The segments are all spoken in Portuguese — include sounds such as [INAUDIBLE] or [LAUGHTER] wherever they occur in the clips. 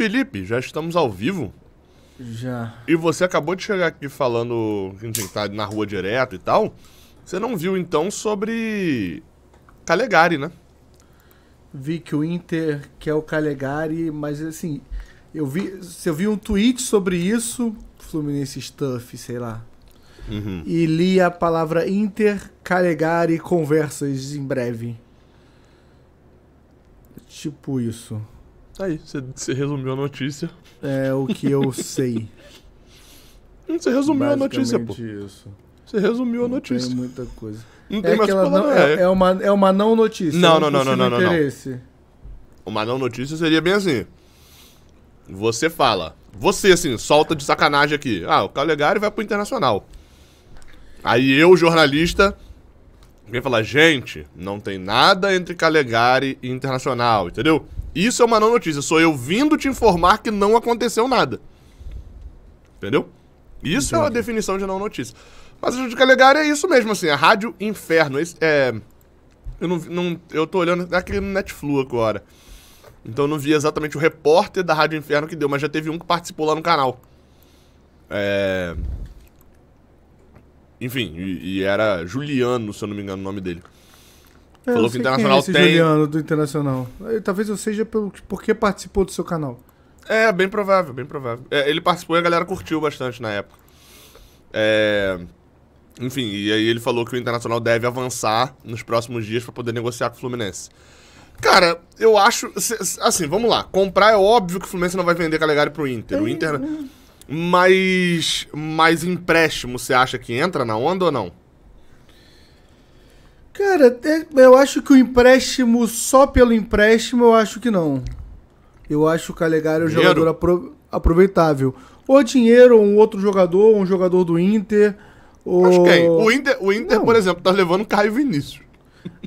Felipe, já estamos ao vivo? Já. E você acabou de chegar aqui falando que tá na rua direto e tal. Você não viu então sobre Calegari, né? Vi que o Inter quer o Calegari, mas assim, eu vi, eu vi um tweet sobre isso, Fluminense Stuff, sei lá. Uhum. E li a palavra Inter, Calegari, conversas em breve. Tipo isso. Tá aí, você resumiu a notícia. É o que eu sei. Você resumiu a notícia, pô. Isso. Você resumiu não a notícia. Tem muita coisa. Não tem é mais falar, não, né? é, é, uma, é uma não notícia. Não, é não, não, não, não, não, não. Uma não notícia seria bem assim. Você fala. Você, assim, solta de sacanagem aqui. Ah, o Calegari vai pro Internacional. Aí eu, jornalista, vem falar, gente, não tem nada entre Calegari e Internacional, entendeu? Isso é uma não notícia. Sou eu vindo te informar que não aconteceu nada. Entendeu? Isso Entendi. é uma definição de não notícia. Mas a de Calegari é isso mesmo, assim. A é Rádio Inferno. Esse, é, eu não, não, Eu tô olhando é aquele Netflu agora. Então eu não vi exatamente o repórter da Rádio Inferno que deu, mas já teve um que participou lá no canal. É... Enfim, e, e era Juliano, se eu não me engano, o nome dele. É, Falou que o Internacional quem é tem. Juliano do Internacional. Talvez eu seja pelo, porque participou do seu canal. É, bem provável, bem provável. É, ele participou e a galera curtiu bastante na época. É... Enfim, e aí ele falou que o Internacional deve avançar nos próximos dias para poder negociar com o Fluminense. Cara, eu acho. Assim, vamos lá. Comprar é óbvio que o Fluminense não vai vender Calegari pro Inter. O uhum. Inter. Mas. mais empréstimo, você acha que entra na onda ou não? Cara, é, eu acho que o empréstimo, só pelo empréstimo, eu acho que não. Eu acho o Calegari é um jogador apro aproveitável. Ou dinheiro, ou um outro jogador, um jogador do Inter. Ou... Acho que é O Inter, o Inter por exemplo, tá levando Caio Vinícius.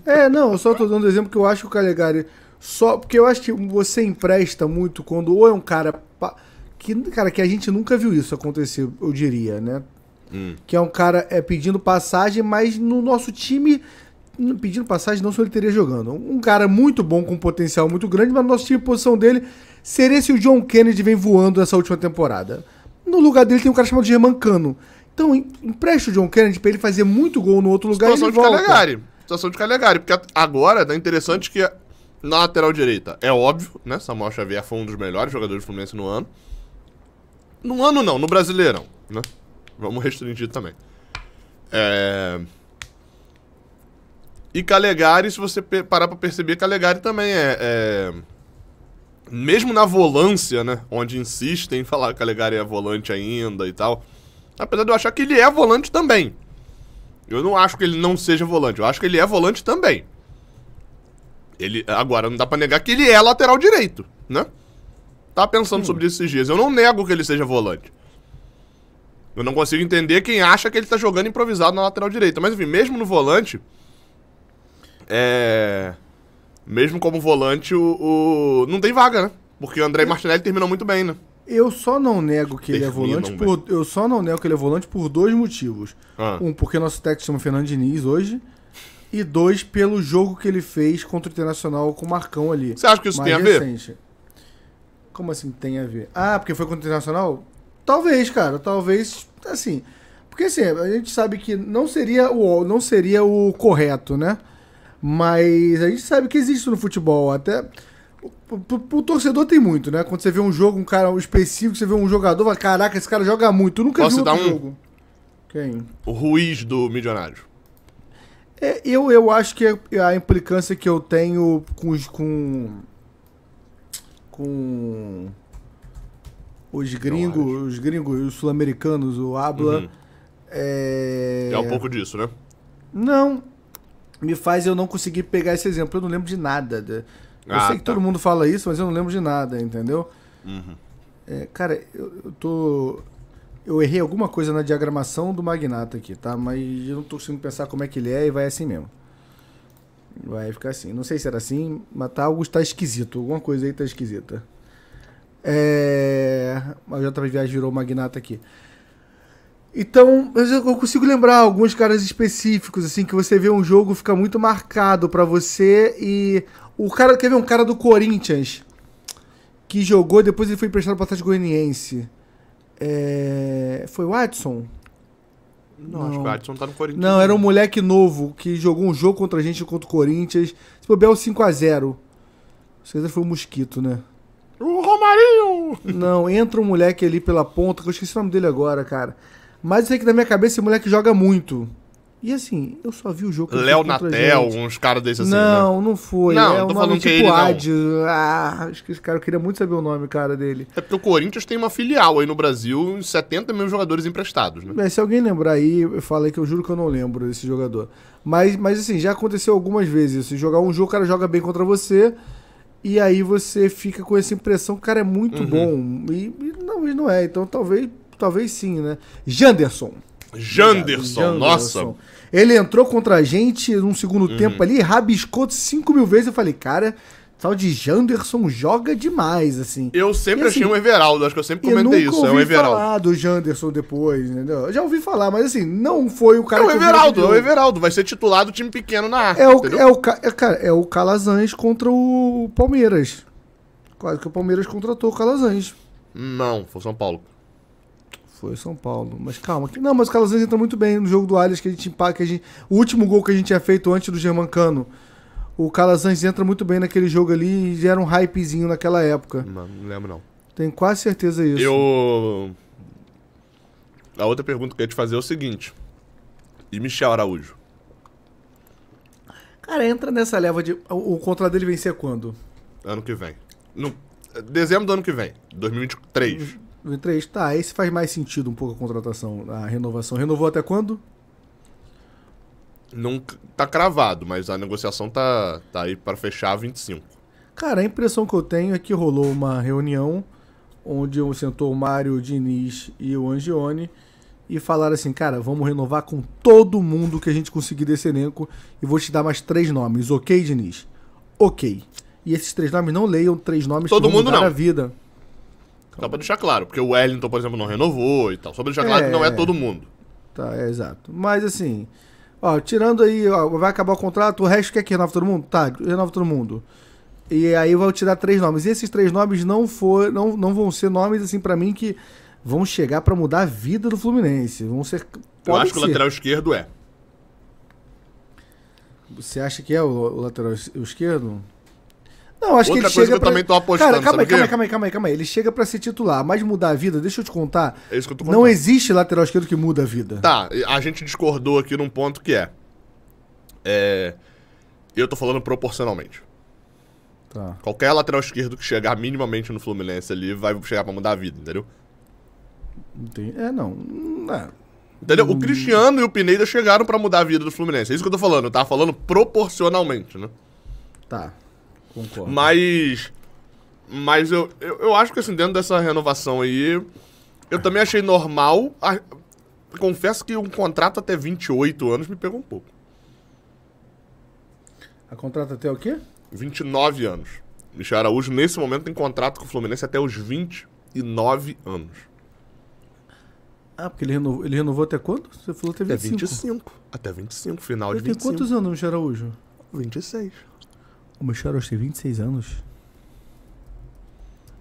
É, não, eu só tô dando exemplo que eu acho o Calegari só. Porque eu acho que você empresta muito quando ou é um cara. Que, cara, que a gente nunca viu isso acontecer, eu diria, né? Hum. Que é um cara é, pedindo passagem, mas no nosso time pedindo passagem, não só ele teria jogando. Um cara muito bom, com um potencial muito grande, mas no nosso time, posição dele, seria se o John Kennedy vem voando essa última temporada. No lugar dele tem um cara chamado German Cano. Então, empresta o John Kennedy pra ele fazer muito gol no outro lugar Situação e ele de volta. Calegari. Situação de Calegari. Porque agora, tá interessante que na lateral direita, é óbvio, né, Samuel Xavier foi um dos melhores jogadores do Fluminense no ano. No ano não, no Brasileirão, né? Vamos restringir também. É... E Calegari, se você parar para perceber, Calegari também é, é, Mesmo na volância, né? Onde insistem em falar que Calegari é volante ainda e tal. Apesar de eu achar que ele é volante também. Eu não acho que ele não seja volante. Eu acho que ele é volante também. Ele, agora, não dá pra negar que ele é lateral direito, né? Tá pensando hum. sobre isso esses dias. Eu não nego que ele seja volante. Eu não consigo entender quem acha que ele tá jogando improvisado na lateral direita. Mas, enfim, mesmo no volante... É. Mesmo como volante, o, o... não tem vaga, né? Porque o André Martinelli terminou muito bem, né? Eu só não nego que ele é volante bem. por. Eu só não nego que ele é volante por dois motivos. Ah. Um, porque nosso técnico chama Fernando Diniz hoje. E dois, pelo jogo que ele fez contra o Internacional com o Marcão ali. Você acha que isso tem recente. a ver? Como assim tem a ver? Ah, porque foi contra o Internacional? Talvez, cara. Talvez. Assim. Porque assim, a gente sabe que não seria o, não seria o correto, né? Mas a gente sabe que existe no futebol. Até o torcedor tem muito, né? Quando você vê um jogo, um cara específico, você vê um jogador, fala, caraca, esse cara joga muito. Tu nunca Posso viu dar um... jogo. Quem? O Ruiz do Milionário É, eu, eu acho que é a implicância que eu tenho com com, com os gringos, os gringos, os sul-americanos, o Abla. Uhum. É... é um pouco disso, né? Não, me faz eu não conseguir pegar esse exemplo. Eu não lembro de nada. Eu ah, sei que tá. todo mundo fala isso, mas eu não lembro de nada, entendeu? Uhum. É, cara, eu, eu, tô. Eu errei alguma coisa na diagramação do Magnata aqui, tá? Mas eu não tô conseguindo pensar como é que ele é e vai assim mesmo. Vai ficar assim. Não sei se era assim, mas tá, algo está esquisito. Alguma coisa aí tá esquisita. É. A JV Viagem virou Magnata aqui. Então, eu consigo lembrar alguns caras específicos, assim, que você vê um jogo fica muito marcado para você e o cara, quer ver um cara do Corinthians que jogou, depois ele foi emprestado para Atlético Goianiense. É... foi o Watson? Não, não, acho que o Watson tá no Corinthians. Não, era um moleque novo que jogou um jogo contra a gente contra o Corinthians. Se bobear o 5x0. César foi o um Mosquito, né? O Romarinho! Não, entra um moleque ali pela ponta, que eu esqueci o nome dele agora, cara. Mas eu é sei que na minha cabeça esse moleque joga muito. E assim, eu só vi o jogo. Léo Natel, uns caras desses assim. Né? Não, né? não foi. Não, é tô um falando é tipo que ele, Ad. não. Ah, acho que esse cara, eu queria muito saber o nome, cara, dele. É porque o Corinthians tem uma filial aí no Brasil, 70 mil jogadores emprestados, né? Mas é, se alguém lembrar aí, eu falei que eu juro que eu não lembro desse jogador. Mas, mas assim, já aconteceu algumas vezes isso. Jogar um jogo, o cara joga bem contra você. E aí você fica com essa impressão que o cara é muito uhum. bom. E, e não, e não é. Então talvez talvez sim, né? Janderson. Janderson, Janderson. nossa. Ele entrou contra a gente num segundo uhum. tempo ali, rabiscou 5 mil vezes. Eu falei, cara, tal de Janderson joga demais, assim. Eu sempre e, assim, achei um Everaldo, acho que eu sempre comentei eu isso, é um Everaldo. falar do Janderson depois, entendeu? Eu já ouvi falar, mas assim, não foi o cara É o Everaldo, é o Everaldo, vai ser titular do time pequeno na arte, é o, é o é, Cara, é o Calazans contra o Palmeiras. Quase que o Palmeiras contratou o Calazans. Não, foi o São Paulo. Foi o São Paulo. Mas calma. Não, mas o Carlos entra muito bem no jogo do Allianz que a gente empaca. O último gol que a gente tinha feito antes do Germancano. O Calazans entra muito bem naquele jogo ali e gera um hypezinho naquela época. Não, não lembro não. Tenho quase certeza disso. Eu. A outra pergunta que eu ia te fazer é o seguinte. E Michel Araújo? Cara, entra nessa leva de. O, o contrato dele vencer quando? Ano que vem. No... Dezembro do ano que vem, 2023. 23, tá, esse faz mais sentido um pouco a contratação, a renovação. Renovou até quando? Não tá cravado, mas a negociação tá, tá aí para fechar 25. Cara, a impressão que eu tenho é que rolou uma reunião onde sentou o Mário, o Diniz e o Angione e falaram assim, cara, vamos renovar com todo mundo que a gente conseguir desse elenco e vou te dar mais três nomes, ok, Diniz? Ok. E esses três nomes, não leiam três nomes todo que mundo mudar não. a vida. Só pra deixar claro, porque o Wellington, por exemplo, não renovou e tal. Só pra deixar claro que não é, é. todo mundo. Tá, é, exato. Mas assim, ó, tirando aí, ó, vai acabar o contrato, o resto quer que renova todo mundo? Tá, renova todo mundo. E aí vão tirar três nomes. E esses três nomes não, for, não, não vão ser nomes, assim, para mim, que vão chegar para mudar a vida do Fluminense. Vão ser. Eu acho ser. que o lateral esquerdo é. Você acha que é o lateral esquerdo? Não, acho Outra que ele chega que eu pra... também tô apostando, Cara, calma aí, calma aí, calma aí, calma aí, calma aí. Ele chega para ser titular, mas mudar a vida, deixa eu te contar. É isso que eu tô contando. Não existe lateral esquerdo que muda a vida. Tá, a gente discordou aqui num ponto que é... É... Eu tô falando proporcionalmente. Tá. Qualquer lateral esquerdo que chegar minimamente no Fluminense ali vai chegar pra mudar a vida, entendeu? Entendi. É, não. É. Entendeu? O hum. Cristiano e o Pineda chegaram para mudar a vida do Fluminense. É isso que eu tô falando. Eu tá? tava falando proporcionalmente, né? Tá. Concordo. Mas. Mas eu, eu, eu, acho que assim, dentro dessa renovação aí, eu também achei normal. A, confesso que um contrato até 28 anos me pegou um pouco. A contrato até o quê? 29 anos. Michel Araújo, nesse momento, tem contrato com o Fluminense até os 29 anos. Ah, porque ele renovou, ele renovou até quando? Você falou até 25. Até 25. Até 25, final ele de 25. Ele tem quantos anos, Michel Araújo? 26. O meu Charos tem 26 anos.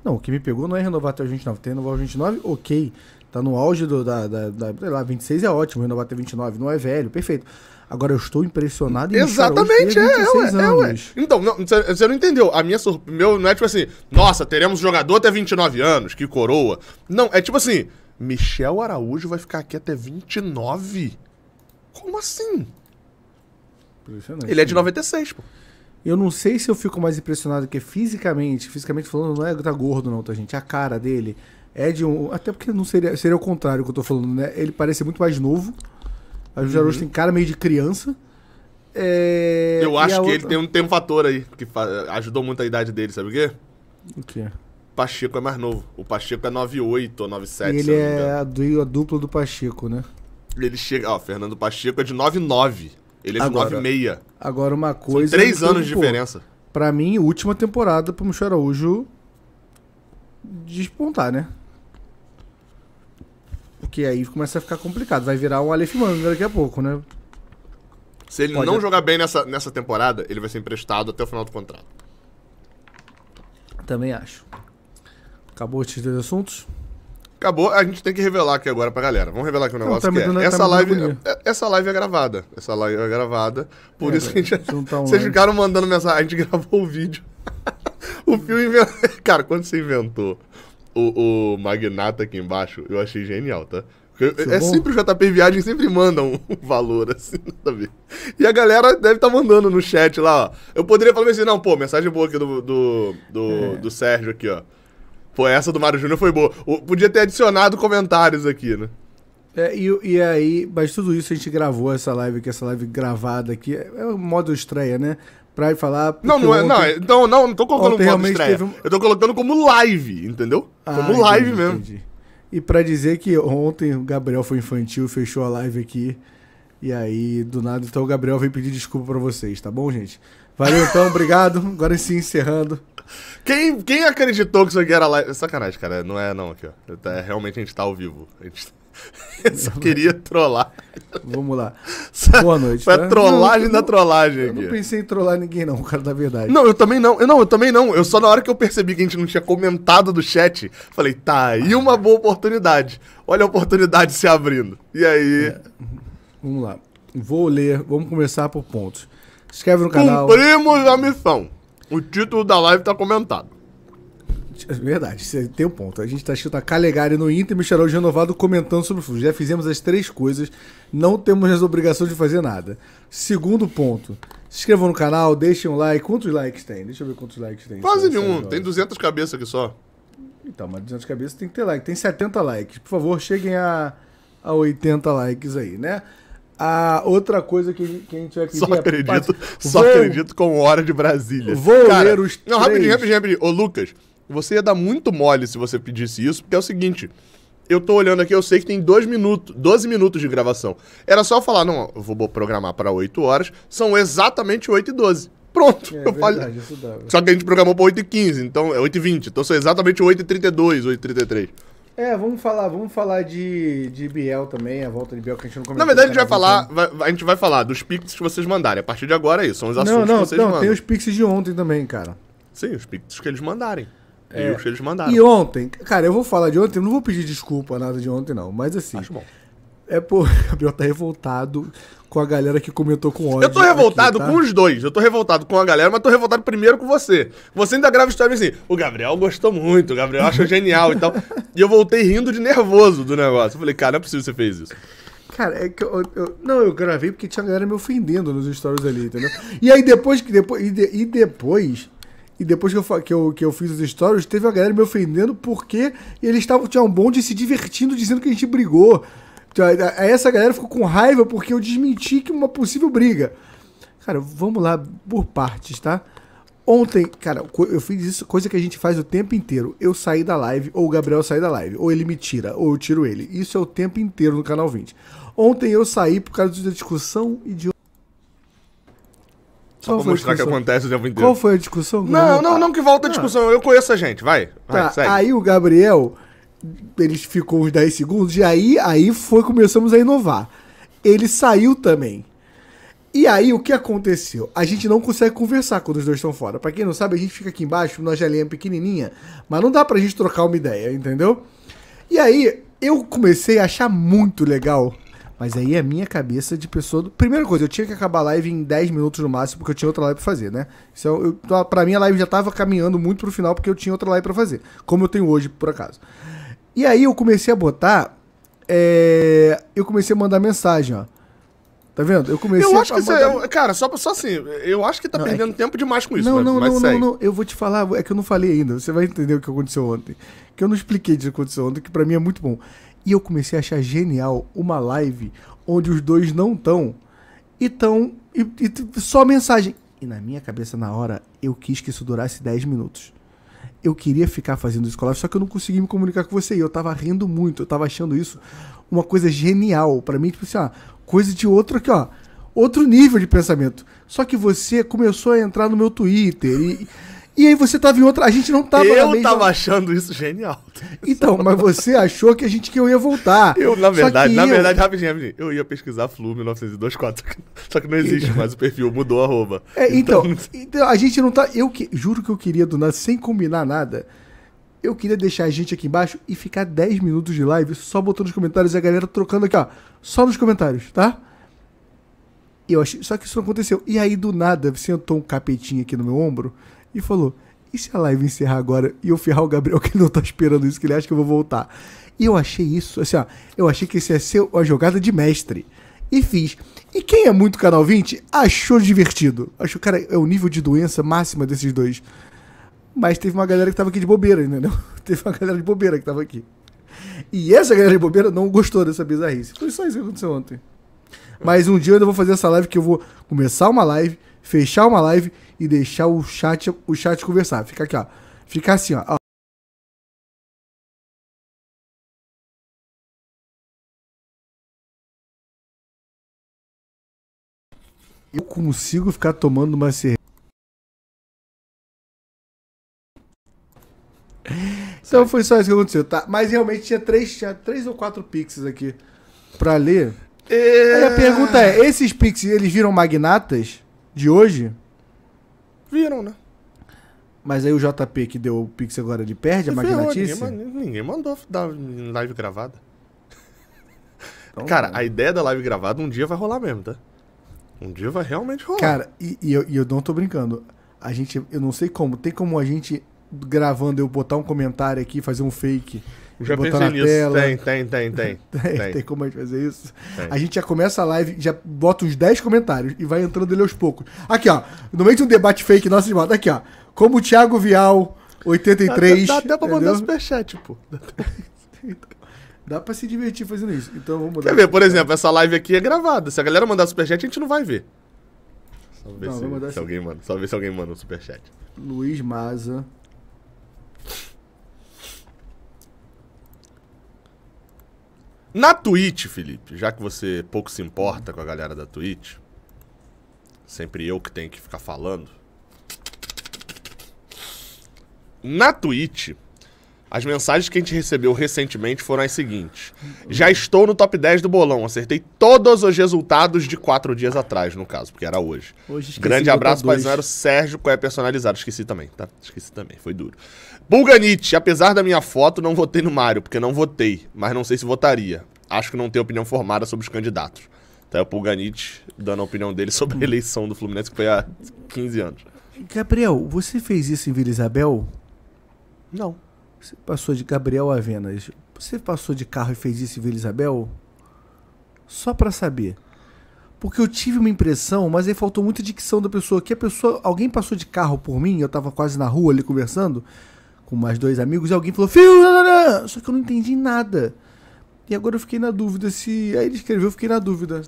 Não, o que me pegou não é renovar até 29. Tem renovar os 29, ok. Tá no auge do, da, da, da, Sei lá, 26 é ótimo, renovar até 29. Não é velho, perfeito. Agora eu estou impressionado em Exatamente, é, é, é, Então, você não entendeu. A minha surpresa. Meu, não é tipo assim, nossa, teremos jogador até 29 anos, que coroa. Não, é tipo assim, Michel Araújo vai ficar aqui até 29? Como assim? Ele é de 96, né? pô. Eu não sei se eu fico mais impressionado que fisicamente, fisicamente falando, não é que tá gordo não, tá gente? A cara dele é de um, até porque não seria, seria o contrário que eu tô falando, né? Ele parece muito mais novo. A Jarocho uhum. tem cara meio de criança. É... Eu acho que outra... ele tem um, tem um fator aí que ajudou muito a idade dele, sabe o quê? O quê? Pacheco é mais novo. O Pacheco é 98 ou 97. ele é a dupla do Pacheco, né? Ele chega. Ó, Fernando Pacheco é de 99. Ele é de agora, 9,6. Agora uma coisa. São três anos de diferença. Pra mim, última temporada pro Michel Araújo despontar, né? Porque aí começa a ficar complicado. Vai virar um Aleph Manga daqui a pouco, né? Se ele Pode não jogar bem nessa, nessa temporada, ele vai ser emprestado até o final do contrato. Também acho. Acabou esses dois assuntos? Acabou, a gente tem que revelar aqui agora pra galera. Vamos revelar aqui o um negócio não, tá que é. Tá essa, live, é, essa live é gravada. Essa live é gravada. Por é, isso que a gente. Tá vocês ficaram mandando mensagem. A gente [LAUGHS] gravou o vídeo. o filme inventou. [LAUGHS] Cara, quando você inventou o, o Magnata aqui embaixo, eu achei genial, tá? É, é sempre o JP Viagem, sempre mandam [LAUGHS] um valor, assim, sabe? E a galera deve estar tá mandando no chat lá, ó. Eu poderia falar assim, não, pô, mensagem boa aqui do, do, do, é. do Sérgio aqui, ó. Pô, essa do Mário Júnior foi boa. podia ter adicionado comentários aqui, né? É, e, e, aí, mas tudo isso a gente gravou essa live aqui, essa live gravada aqui. É, é um modo estreia, né? Pra falar. Não, não é. Não, então, não, não tô colocando modo estreia. Eu tô colocando como live, entendeu? Ah, como entendi, live mesmo. Entendi. E pra dizer que ontem o Gabriel foi infantil, fechou a live aqui. E aí, do nada, então o Gabriel veio pedir desculpa pra vocês, tá bom, gente? Valeu então, [LAUGHS] obrigado. Agora sim, encerrando. Quem, quem acreditou que isso aqui era live? É sacanagem, cara. Não é não aqui, ó. É, realmente a gente tá ao vivo. A gente... [LAUGHS] Eu só queria trollar. Vamos lá. Boa noite. Foi tá? trollagem não, da trollagem aqui. Eu não pensei em trollar ninguém, não, cara, da verdade. Não, eu também não. Eu, não, eu também não. Eu só na hora que eu percebi que a gente não tinha comentado do chat, falei, tá aí uma boa oportunidade. Olha a oportunidade se abrindo. E aí. É. Vamos lá. Vou ler, vamos começar por pontos. Se inscreve no canal. Cumprimos a missão. O título da live tá comentado. É verdade, você tem um ponto. A gente tá escrito a Calegari no Inter e Michelão renovado comentando sobre o Flu. Já fizemos as três coisas, não temos as obrigações de fazer nada. Segundo ponto, se inscrevam no canal, deixem um like. Quantos likes tem? Deixa eu ver quantos likes tem. Quase nenhum, tem 200 cabeças aqui só. Então, mas 200 cabeças tem que ter like. Tem 70 likes. Por favor, cheguem a, a 80 likes aí, né? A outra coisa que, que a gente vai pedir só é acredito, é... Só vou... acredito com hora de Brasília. Vou Cara, ler os Não, três. rapidinho, rapidinho, rapidinho. Ô, Lucas, você ia dar muito mole se você pedisse isso, porque é o seguinte... Eu tô olhando aqui, eu sei que tem dois minutos, 12 minutos de gravação. Era só falar, não, eu vou programar para 8 horas, são exatamente 8 e 12. Pronto. É, eu verdade, falei. Só que a gente programou para 8 e 15 então é 8 e 20 Então são exatamente 8 e 32 8 e 33 é, vamos falar, vamos falar de, de Biel também, a volta de Biel que a gente não comentou. Na verdade, a gente vai falar, vai, a gente vai falar dos pixels que vocês mandarem. A partir de agora é isso, são os assuntos não, não, que vocês não, mandam. tem os pixels de ontem também, cara. Sim, os pixels que eles mandarem. É. E os que eles mandaram. E ontem, cara, eu vou falar de ontem, eu não vou pedir desculpa nada de ontem não, mas assim, Acho bom. É por. [LAUGHS] Gabriel tá revoltado com a galera que comentou com ódio. Eu tô revoltado aqui, tá? com os dois. Eu tô revoltado com a galera, mas tô revoltado primeiro com você. Você ainda grava história assim. O Gabriel gostou muito, o Gabriel achou genial e tal. E eu voltei rindo de nervoso do negócio. Eu falei, cara, não é possível que você fez isso. Cara, é que eu, eu, Não, eu gravei porque tinha galera me ofendendo nos stories ali, entendeu? E aí depois que. Depois, e, de, e, depois. E depois que eu, que, eu, que eu fiz os stories, teve a galera me ofendendo porque eles estavam. Tinha um bonde se divertindo dizendo que a gente brigou. Então, aí essa galera ficou com raiva porque eu desmenti que uma possível briga. Cara, vamos lá por partes, tá? Ontem, cara, eu fiz isso, coisa que a gente faz o tempo inteiro. Eu saí da live, ou o Gabriel sai da live, ou ele me tira, ou eu tiro ele. Isso é o tempo inteiro no canal 20. Ontem eu saí por causa da discussão e de Só Qual pra mostrar que acontece o tempo inteiro. Qual foi a discussão? Não, não, não que volta a ah. discussão. Ah. Eu conheço a gente, vai. vai tá, aí o Gabriel ele ficou uns 10 segundos, e aí, aí foi, começamos a inovar. Ele saiu também. E aí, o que aconteceu? A gente não consegue conversar quando os dois estão fora. Para quem não sabe, a gente fica aqui embaixo, numa janelinha pequenininha, mas não dá pra gente trocar uma ideia, entendeu? E aí, eu comecei a achar muito legal. Mas aí, é a minha cabeça de pessoa... Primeira coisa, eu tinha que acabar a live em 10 minutos no máximo, porque eu tinha outra live pra fazer, né? Então, eu, pra mim, a live já tava caminhando muito pro final, porque eu tinha outra live pra fazer. Como eu tenho hoje, por acaso. E aí eu comecei a botar. É, eu comecei a mandar mensagem, ó. Tá vendo? Eu comecei Eu acho a que é mandar... você. Eu, cara, só, só assim, eu acho que tá não, é perdendo é que... tempo demais com isso. Não, mas, não, mas não, não, não. Eu vou te falar, é que eu não falei ainda. Você vai entender o que aconteceu ontem. Que eu não expliquei o que aconteceu ontem, que pra mim é muito bom. E eu comecei a achar genial uma live onde os dois não estão e estão. E, e, só mensagem. E na minha cabeça, na hora, eu quis que isso durasse 10 minutos eu queria ficar fazendo isso com só que eu não conseguia me comunicar com você. E eu tava rindo muito, eu tava achando isso uma coisa genial. para mim, tipo assim, ó, coisa de outro aqui, ó. Outro nível de pensamento. Só que você começou a entrar no meu Twitter e. E aí você tava em outra. A gente não tava Eu mesma... tava achando isso genial. [LAUGHS] Então, mas você achou que a gente que eu ia voltar. Eu, na verdade, na eu... verdade, rapidinho, rapidinho, eu ia pesquisar Flu 1924. [LAUGHS] Só que não existe então. mais, o perfil mudou arroba. É, então, então, [LAUGHS] então, a gente não tá. Eu que, juro que eu queria, Dona, sem combinar nada. Eu queria deixar a gente aqui embaixo e ficar 10 minutos de live só botando nos comentários e a galera trocando aqui, ó. Só nos comentários, tá? Eu achei, só que isso não aconteceu. E aí, do nada, sentou um capetinho aqui no meu ombro e falou: e se a live encerrar agora e eu ferrar o Gabriel que não tá esperando isso, que ele acha que eu vou voltar? E eu achei isso, assim, ó, eu achei que isso ia ser uma jogada de mestre. E fiz. E quem é muito canal 20 achou divertido. Achou, cara, é o nível de doença máxima desses dois. Mas teve uma galera que tava aqui de bobeira, entendeu? [LAUGHS] Teve uma galera de bobeira que tava aqui. E essa galera de bobeira não gostou dessa bizarrice. Foi só isso que aconteceu ontem. Mas um dia eu ainda vou fazer essa live que eu vou começar uma live fechar uma live e deixar o chat, o chat conversar. Fica aqui, ó. Fica assim, ó. Eu consigo ficar tomando uma cerveja. Então foi só isso que aconteceu, tá? Mas realmente tinha três, tinha três ou quatro pixels aqui pra ler. É... Aí a pergunta é, esses pixels, eles viram magnatas? de hoje, viram, né? Mas aí o JP que deu o Pix agora, ele perde a magnatice? Ninguém, ninguém mandou dar live gravada. Então, cara, mano. a ideia da live gravada um dia vai rolar mesmo, tá? Um dia vai realmente rolar. Cara, e, e, eu, e eu não tô brincando. A gente, eu não sei como, tem como a gente gravando eu botar um comentário aqui, fazer um fake já botar na nisso. tela. Tem, tem, tem, tem. [LAUGHS] tem, tem. tem como a gente fazer isso? Tem. A gente já começa a live, já bota uns 10 comentários e vai entrando ele aos poucos. Aqui, ó. No meio de um debate fake nosso de volta. Aqui, ó. Como o Thiago Vial, 83. Dá, dá, dá pra entendeu? mandar superchat, pô. [LAUGHS] Dá pra se divertir fazendo isso. Então vamos mudar. Quer ver, por exemplo, essa live aqui é gravada. Se a galera mandar superchat, a gente não vai ver. Só ver não, se, se assim. alguém manda. Só ver se alguém manda um superchat. Luiz Maza. Na Twitch, Felipe, já que você pouco se importa com a galera da Twitch, sempre eu que tenho que ficar falando. Na Twitch, as mensagens que a gente recebeu recentemente foram as seguintes. Já estou no top 10 do bolão. Acertei todos os resultados de quatro dias atrás, no caso, porque era hoje. hoje Grande abraço, paisano Sérgio, qual é personalizado. Esqueci também, tá? Esqueci também, foi duro. Bulganite, apesar da minha foto, não votei no Mário, porque não votei, mas não sei se votaria. Acho que não tenho opinião formada sobre os candidatos. Tá o Pulganite dando a opinião dele sobre a hum. eleição do Fluminense, que foi há 15 anos. Gabriel, você fez isso em Vila Isabel? Não. Você passou de Gabriel Avenas. Você passou de carro e fez isso em Isabel? Só para saber. Porque eu tive uma impressão, mas aí faltou muita dicção da pessoa, que a pessoa, alguém passou de carro por mim, eu tava quase na rua ali conversando com mais dois amigos e alguém falou: "Fio!" Só que eu não entendi nada. E agora eu fiquei na dúvida se aí ele escreveu, eu fiquei na dúvida.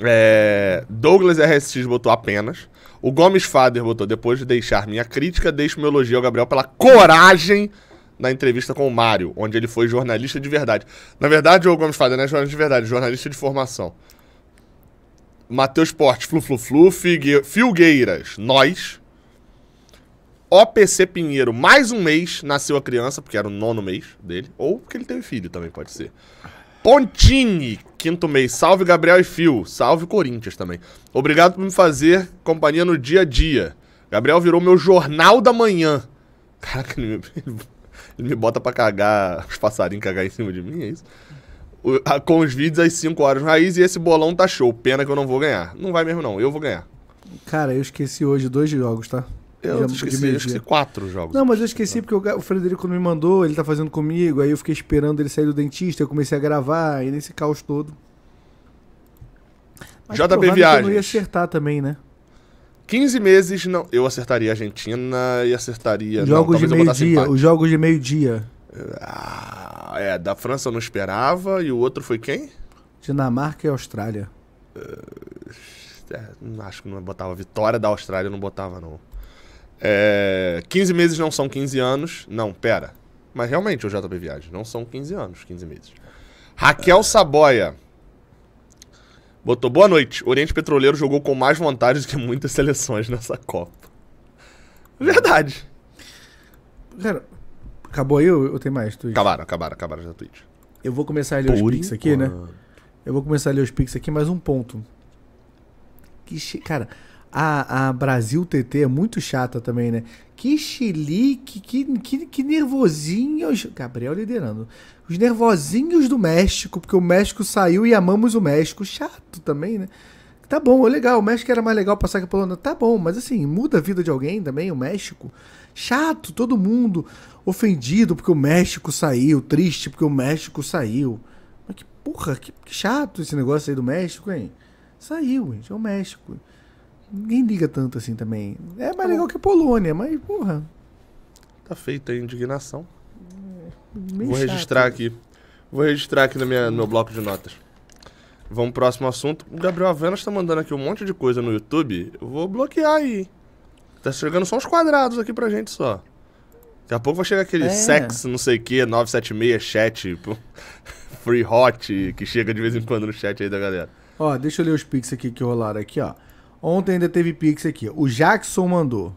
É, Douglas RSX botou apenas. O Gomes Fader botou, depois de deixar minha crítica, deixo meu elogio ao Gabriel pela coragem na entrevista com o Mário, onde ele foi jornalista de verdade. Na verdade, o Gomes Fader não é jornalista de verdade, é jornalista de formação. Matheus Porte, Flu Flu Flu, Figue... Filgueiras, nós. OPC Pinheiro, mais um mês, nasceu a criança, porque era o nono mês dele. Ou porque ele teve filho também, pode ser. Pontini, quinto mês. Salve, Gabriel e Fio. Salve, Corinthians também. Obrigado por me fazer companhia no dia a dia. Gabriel virou meu jornal da manhã. Caraca, ele me, [LAUGHS] ele me bota pra cagar, os passarinhos cagar em cima de mim, é isso? O, a, com os vídeos às 5 horas no Raiz e esse bolão tá show. Pena que eu não vou ganhar. Não vai mesmo não, eu vou ganhar. Cara, eu esqueci hoje dois jogos, tá? Eu, já esqueci, eu esqueci quatro jogos. Não, mas eu esqueci porque o, Frederico não me mandou, ele tá fazendo comigo, aí eu fiquei esperando ele sair do dentista, eu comecei a gravar, e nesse caos todo. Mas JB viagem Eu não ia acertar também, né? 15 meses, não. Eu acertaria a Argentina e acertaria. Jogos não, de meio-dia. Os jogos de meio-dia. Ah, é, da França eu não esperava. E o outro foi quem? Dinamarca e Austrália. Uh, é, é acho que não botava. Vitória da Austrália não botava, não. É, 15 meses não são 15 anos. Não, pera. Mas realmente, o JP Viagem, não são 15 anos, 15 meses. Raquel Saboia. Botou boa noite. O Oriente Petroleiro jogou com mais vantagens do que muitas seleções nessa Copa. Verdade. Cara, acabou aí ou, ou tem mais? Twitch? Acabaram, acabaram, acabaram já Twitch. Eu vou começar a ler Por os Pix aqui, né? Eu vou começar a ler os Pix aqui, mais um ponto. Que che... Cara, a, a Brasil TT é muito chata também, né? Que chilique, que, que, que nervosinhos. Gabriel liderando. Os nervosinhos do México, porque o México saiu e amamos o México. Chato também, né? Tá bom, é legal. O México era mais legal passar que a Polônia. Tá bom, mas assim, muda a vida de alguém também, o México. Chato, todo mundo ofendido porque o México saiu, triste porque o México saiu. Mas que porra, que, que chato esse negócio aí do México, hein? Saiu, gente, é o México ninguém liga tanto assim também. É mais tá legal que a Polônia, mas porra. Tá feita a indignação. É, Vou chato. registrar aqui. Vou registrar aqui no, minha, no meu bloco de notas. Vamos pro próximo assunto. O Gabriel Avenas tá mandando aqui um monte de coisa no YouTube. Eu vou bloquear aí. Tá chegando só uns quadrados aqui pra gente só. Daqui a pouco vai chegar aquele é. sex, não sei o que, 976 chat, free hot, que chega de vez em quando no chat aí da galera. Ó, deixa eu ler os pics aqui que rolaram aqui, ó. Ontem ainda teve Pix aqui. O Jackson mandou.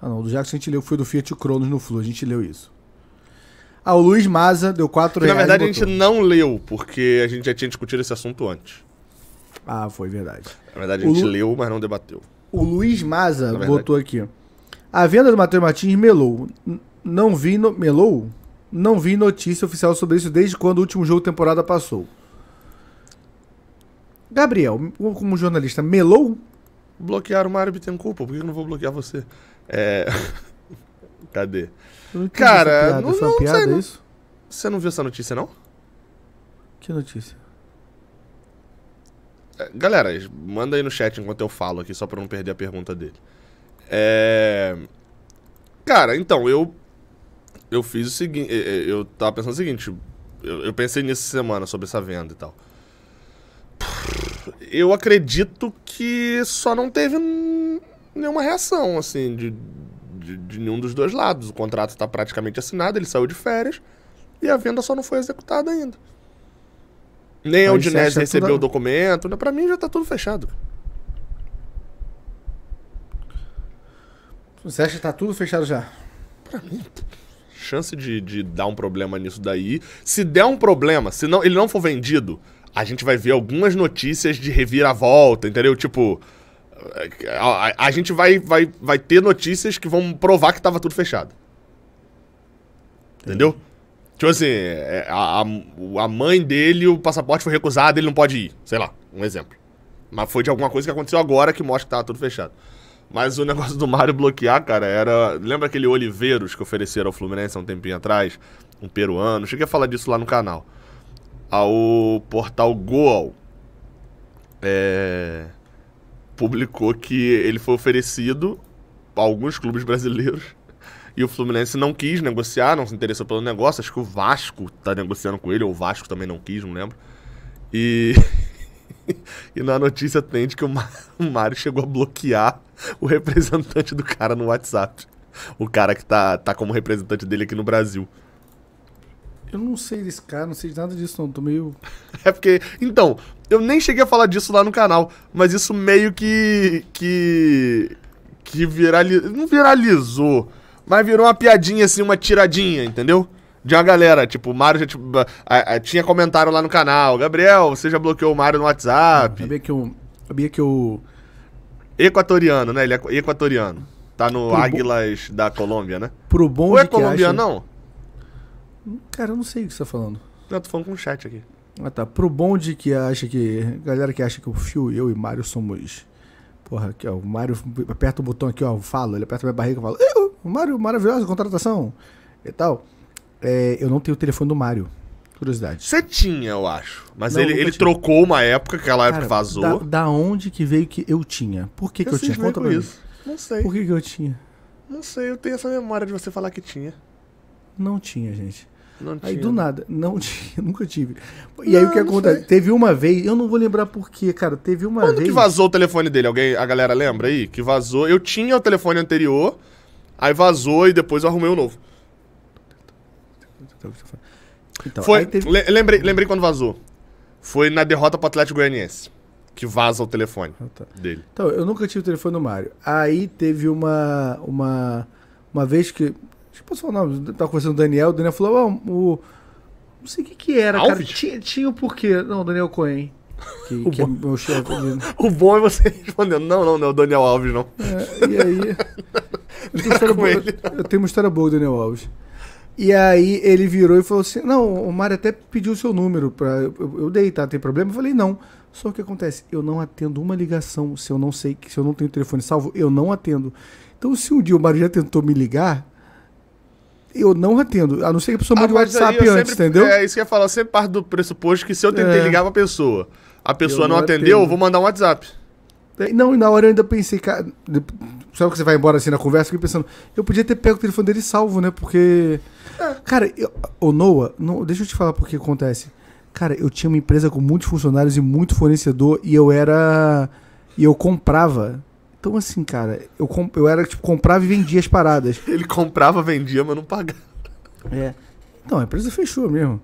Ah, não. O do Jackson a gente leu foi do Fiat Cronos no Flu. A gente leu isso. Ah, o Luiz Maza deu 4 reais. Na verdade, a gente não leu, porque a gente já tinha discutido esse assunto antes. Ah, foi verdade. Na verdade, a gente Lu... leu, mas não debateu. O Luiz Maza botou aqui. A venda do Matheus Martins melou. Não vi no... melou? Não vi notícia oficial sobre isso desde quando o último jogo temporada passou. Gabriel, como jornalista, melou? bloquear o Mário Bittencourt, por que eu não vou bloquear você? É. [LAUGHS] Cadê? Cara, não, Foi uma piada, não... É é isso? Você não viu essa notícia, não? Que notícia? É, galera, manda aí no chat enquanto eu falo aqui, só pra não perder a pergunta dele. É... Cara, então, eu... Eu fiz o seguinte... Eu tava pensando o seguinte... Eu, eu pensei nisso semana, sobre essa venda e tal. Eu acredito que só não teve nenhuma reação, assim, de, de, de nenhum dos dois lados. O contrato está praticamente assinado, ele saiu de férias e a venda só não foi executada ainda. Nem a Udinese recebeu tudo... o documento. Né? Para mim já tá tudo fechado. Você acha que tá tudo fechado já? Pra mim. Chance de, de dar um problema nisso daí. Se der um problema, se não, ele não for vendido, a gente vai ver algumas notícias de reviravolta, entendeu? Tipo, a, a, gente vai, vai, vai ter notícias que vão provar que tava tudo fechado. Entendeu? Sim. Tipo assim, é, a, a mãe dele, o passaporte foi recusado, ele não pode ir. Sei lá, um exemplo. Mas foi de alguma coisa que aconteceu agora que mostra que tava tudo fechado. Mas o negócio do Mário bloquear, cara, era. Lembra aquele Oliveiros que ofereceram ao Fluminense há um tempinho atrás? Um peruano. Cheguei a falar disso lá no canal ao portal Goal. É, publicou que ele foi oferecido a alguns clubes brasileiros e o Fluminense não quis negociar, não se interessou pelo negócio. Acho que o Vasco tá negociando com ele, ou o Vasco também não quis, não lembro. E, [LAUGHS] e na notícia tem de que [LAUGHS] o Mário chegou a bloquear o representante do cara no WhatsApp. O cara que tá, tá como representante dele aqui no Brasil. Eu não sei desse cara, não sei de nada disso, não. Tô meio. [LAUGHS] é porque. Então, eu nem cheguei a falar disso lá no canal, mas isso meio que. que. que viralizou. Não viralizou, mas virou uma piadinha, assim, uma tiradinha, entendeu? De uma galera, tipo, o Mário já tipo, a, a, tinha comentário lá no canal. Gabriel, você já bloqueou o Mário no WhatsApp. Sabia que eu. Sabia que eu. Equatoriano, né? Ele é equatoriano. Tá no Águilas bo... da Colômbia, né? Pro bom Ou é colombiano, acha... não? Cara, eu não sei o que você tá falando. Não, tô falando com o chat aqui. Ah tá. Pro bonde que acha que. Galera que acha que o Fio, eu e Mário somos. Porra, aqui ó. O Mário aperta o botão aqui, ó. falo, ele aperta minha barriga e fala. Eu, Mario, Mário, maravilhosa contratação. E tal. É, eu não tenho o telefone do Mário. Curiosidade. Você tinha, eu acho. Mas não, ele, ele trocou uma época, aquela Cara, época vazou. Da, da, onde que veio que eu tinha? Por que, eu que eu, tinha? Conta pra isso. Mim. Não sei. Por que, que eu tinha? Não sei, eu tenho essa memória de você falar que tinha. Não tinha, gente. Não tinha. Aí do né? nada, não [LAUGHS] tinha, nunca tive. E não, aí o que acontece? Teve uma vez, eu não vou lembrar por quê, cara, teve uma Quando vez. que vazou o telefone dele? Alguém, a galera lembra aí? Que vazou. Eu tinha o telefone anterior, aí vazou e depois eu arrumei o um novo. Então, Foi, teve... lembrei, lembrei quando vazou. Foi na derrota pro Atlético Goianiense que vaza o telefone ah, tá. dele. Então, eu nunca tive o telefone do Mário. Aí teve uma, uma, uma vez que Tipo, eu não, tava conversando com o Daniel, o Daniel falou, oh, o. Não sei o que, que era, Alves? cara. Tinha, tinha o porquê. Não, Daniel Cohen. Que, o, que é bom... É meu chefe. [LAUGHS] o bom é você respondendo, não, não, não é o Daniel Alves, não. É, e aí. [LAUGHS] É eu, tenho boa, eu tenho uma história boa do Daniel Alves. E aí ele virou e falou assim: Não, o Mário até pediu o seu número para eu, eu dei, tá? Tem problema? Eu falei, não. Só o que acontece? Eu não atendo uma ligação se eu não sei, se eu não tenho telefone salvo, eu não atendo. Então, se um dia o Mário já tentou me ligar, eu não atendo. A não ser que a pessoa mande ah, WhatsApp antes, sempre, entendeu? É isso que eu ia falar. Eu sempre parte do pressuposto que se eu tentei é. ligar pra pessoa, a pessoa não, não, atendeu, eu vou mandar um WhatsApp. É, não, e na hora eu ainda pensei, cara. Sabe que você vai embora assim na conversa? Fiquei pensando, eu podia ter pego o telefone dele salvo, né? Porque. É. Cara, eu, o Noah, não, deixa eu te falar porque acontece. Cara, eu tinha uma empresa com muitos funcionários e muito fornecedor e eu era. E eu comprava então, assim, cara, eu, eu era tipo, comprava e vendia as paradas. [LAUGHS] Ele comprava, vendia, mas não pagava. É. Então, a empresa fechou mesmo.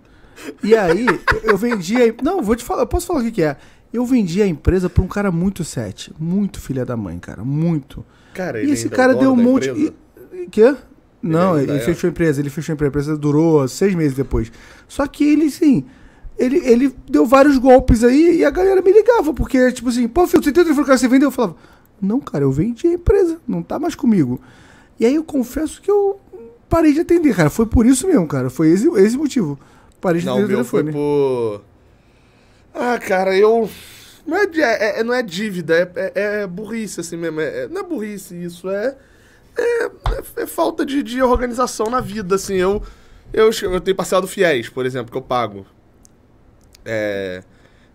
E aí, eu vendia. Não, vou te falar, eu posso falar o que, que é. Eu vendi a empresa pra um cara muito sete. Muito filha da mãe, cara. Muito. Cara, ele e esse é cara deu um monte. E, e quê? Não, ele, é. fechou a empresa, ele fechou a empresa. A empresa durou seis meses depois. Só que ele, sim. Ele, ele deu vários golpes aí e a galera me ligava, porque, tipo assim, pô, filho, você tem telefone que você vendeu? Eu falava, não, cara, eu vendi a empresa, não tá mais comigo. E aí eu confesso que eu parei de atender, cara. Foi por isso mesmo, cara. Foi esse, esse motivo. Parei de não, atender o meu Foi por... Ah, cara, eu. Não é, é, é não é dívida, é, é, é burrice assim mesmo. É, é, não é burrice isso, é. É, falta de, de organização na vida, assim. Eu, eu, eu tenho parcelado fiéis, por exemplo, que eu pago. É.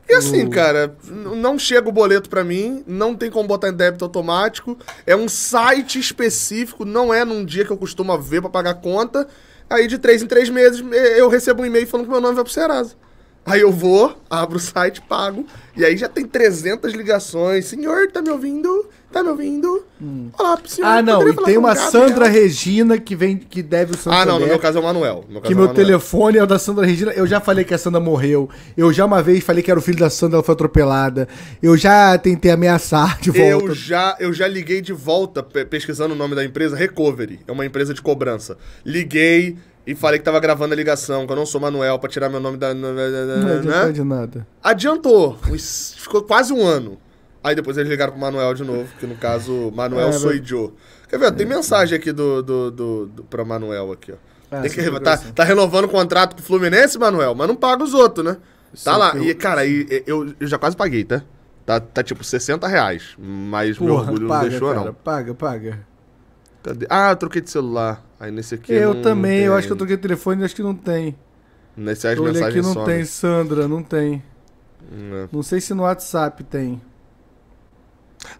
E assim, cara, não chega o boleto para mim, não tem como botar em débito automático. É um site específico, não é num dia que eu costumo ver para pagar conta. Aí de três em três meses eu recebo um e-mail falando que meu nome vai pro Serasa. Aí eu vou, abro o site, pago, e aí já tem 300 ligações. Senhor, tá me ouvindo? Tá me ouvindo? Hum. Olá, senhor. Ah, não. E tem uma Sandra Regina que vem que deve o Santander. Ah, não. No meu caso é o Manuel. No meu que é o meu Manuel. telefone é o da Sandra Regina. Eu já falei que a Sandra morreu. Eu já uma vez falei que era o filho da Sandra, ela foi atropelada. Eu já tentei ameaçar de volta. Eu já, eu já liguei de volta, pesquisando o nome da empresa, Recovery. É uma empresa de cobrança. Liguei, e falei que tava gravando a ligação, que eu não sou Manuel, pra tirar meu nome da. Não adiantou né? de nada. Adiantou. Ficou quase um ano. Aí depois eles ligaram pro Manuel de novo, que no caso, Manuel é, sou Quer ver? Tem mensagem aqui do, do, do, do pra Manuel aqui, ó. Ah, tem que, tá, tá renovando o contrato com o Fluminense, Manuel, mas não paga os outros, né? Isso tá lá. Eu... E, cara, e, eu, eu já quase paguei, tá? Tá, tá tipo 60 reais, mas Porra, meu orgulho paga, não deixou, cara, não. Paga, paga. Cadê? Ah, eu troquei de celular. Aí nesse aqui. Eu também, tem. eu acho que eu troquei de telefone e acho que não tem. Nesse as mensagens aqui não somem. tem, Sandra, não tem. Não. Né. não sei se no WhatsApp tem.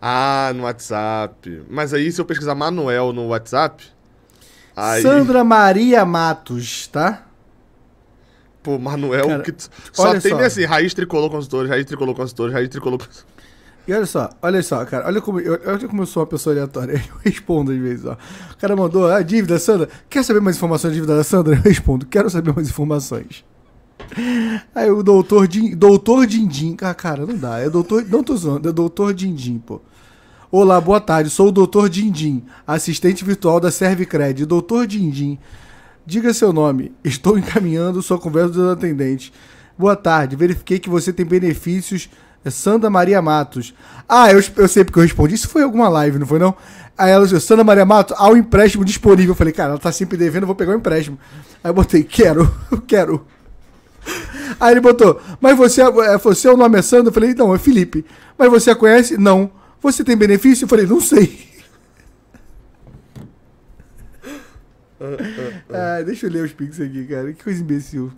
Ah, no WhatsApp. Mas aí, se eu pesquisar Manuel no WhatsApp. Aí... Sandra Maria Matos, tá? Pô, Manuel. Cara, que... Só tem só. assim: raiz tricolor consultores, raiz tricolor consultores, raiz tricolor consultores. E olha só, olha só, cara, olha como eu, olha como eu sou uma pessoa aleatória. [LAUGHS] Eu respondo às vezes, ó. O cara mandou a ah, dívida, Sandra. Quer saber mais informações da dívida da Sandra? Eu respondo, quero saber mais informações. Aí o doutor Din, doutor Dindim, ah, cara, não dá. É doutor, não tô zoando, é doutor Dindim, pô. Olá, boa tarde. Sou o doutor Dindim, assistente virtual da Servicred. Doutor Dindim, diga seu nome. Estou encaminhando sua conversa dos atendentes. Boa tarde. Verifiquei que você tem benefícios é Sandra Maria Matos. Ah, eu, eu sei porque eu respondi. Isso foi alguma live, não foi não? Aí ela disse, Sandra Maria Matos, há um empréstimo disponível. Eu falei, cara, ela tá sempre devendo, eu vou pegar o um empréstimo. Aí eu botei, quero, [LAUGHS] quero. Aí ele botou, mas você, é, é, você o nome é Sandro? Eu falei, não, é Felipe. Mas você a conhece? Não. Você tem benefício? Eu falei, não sei. ah, [LAUGHS] deixa eu ler os pics aqui, cara. Que coisa imbecil.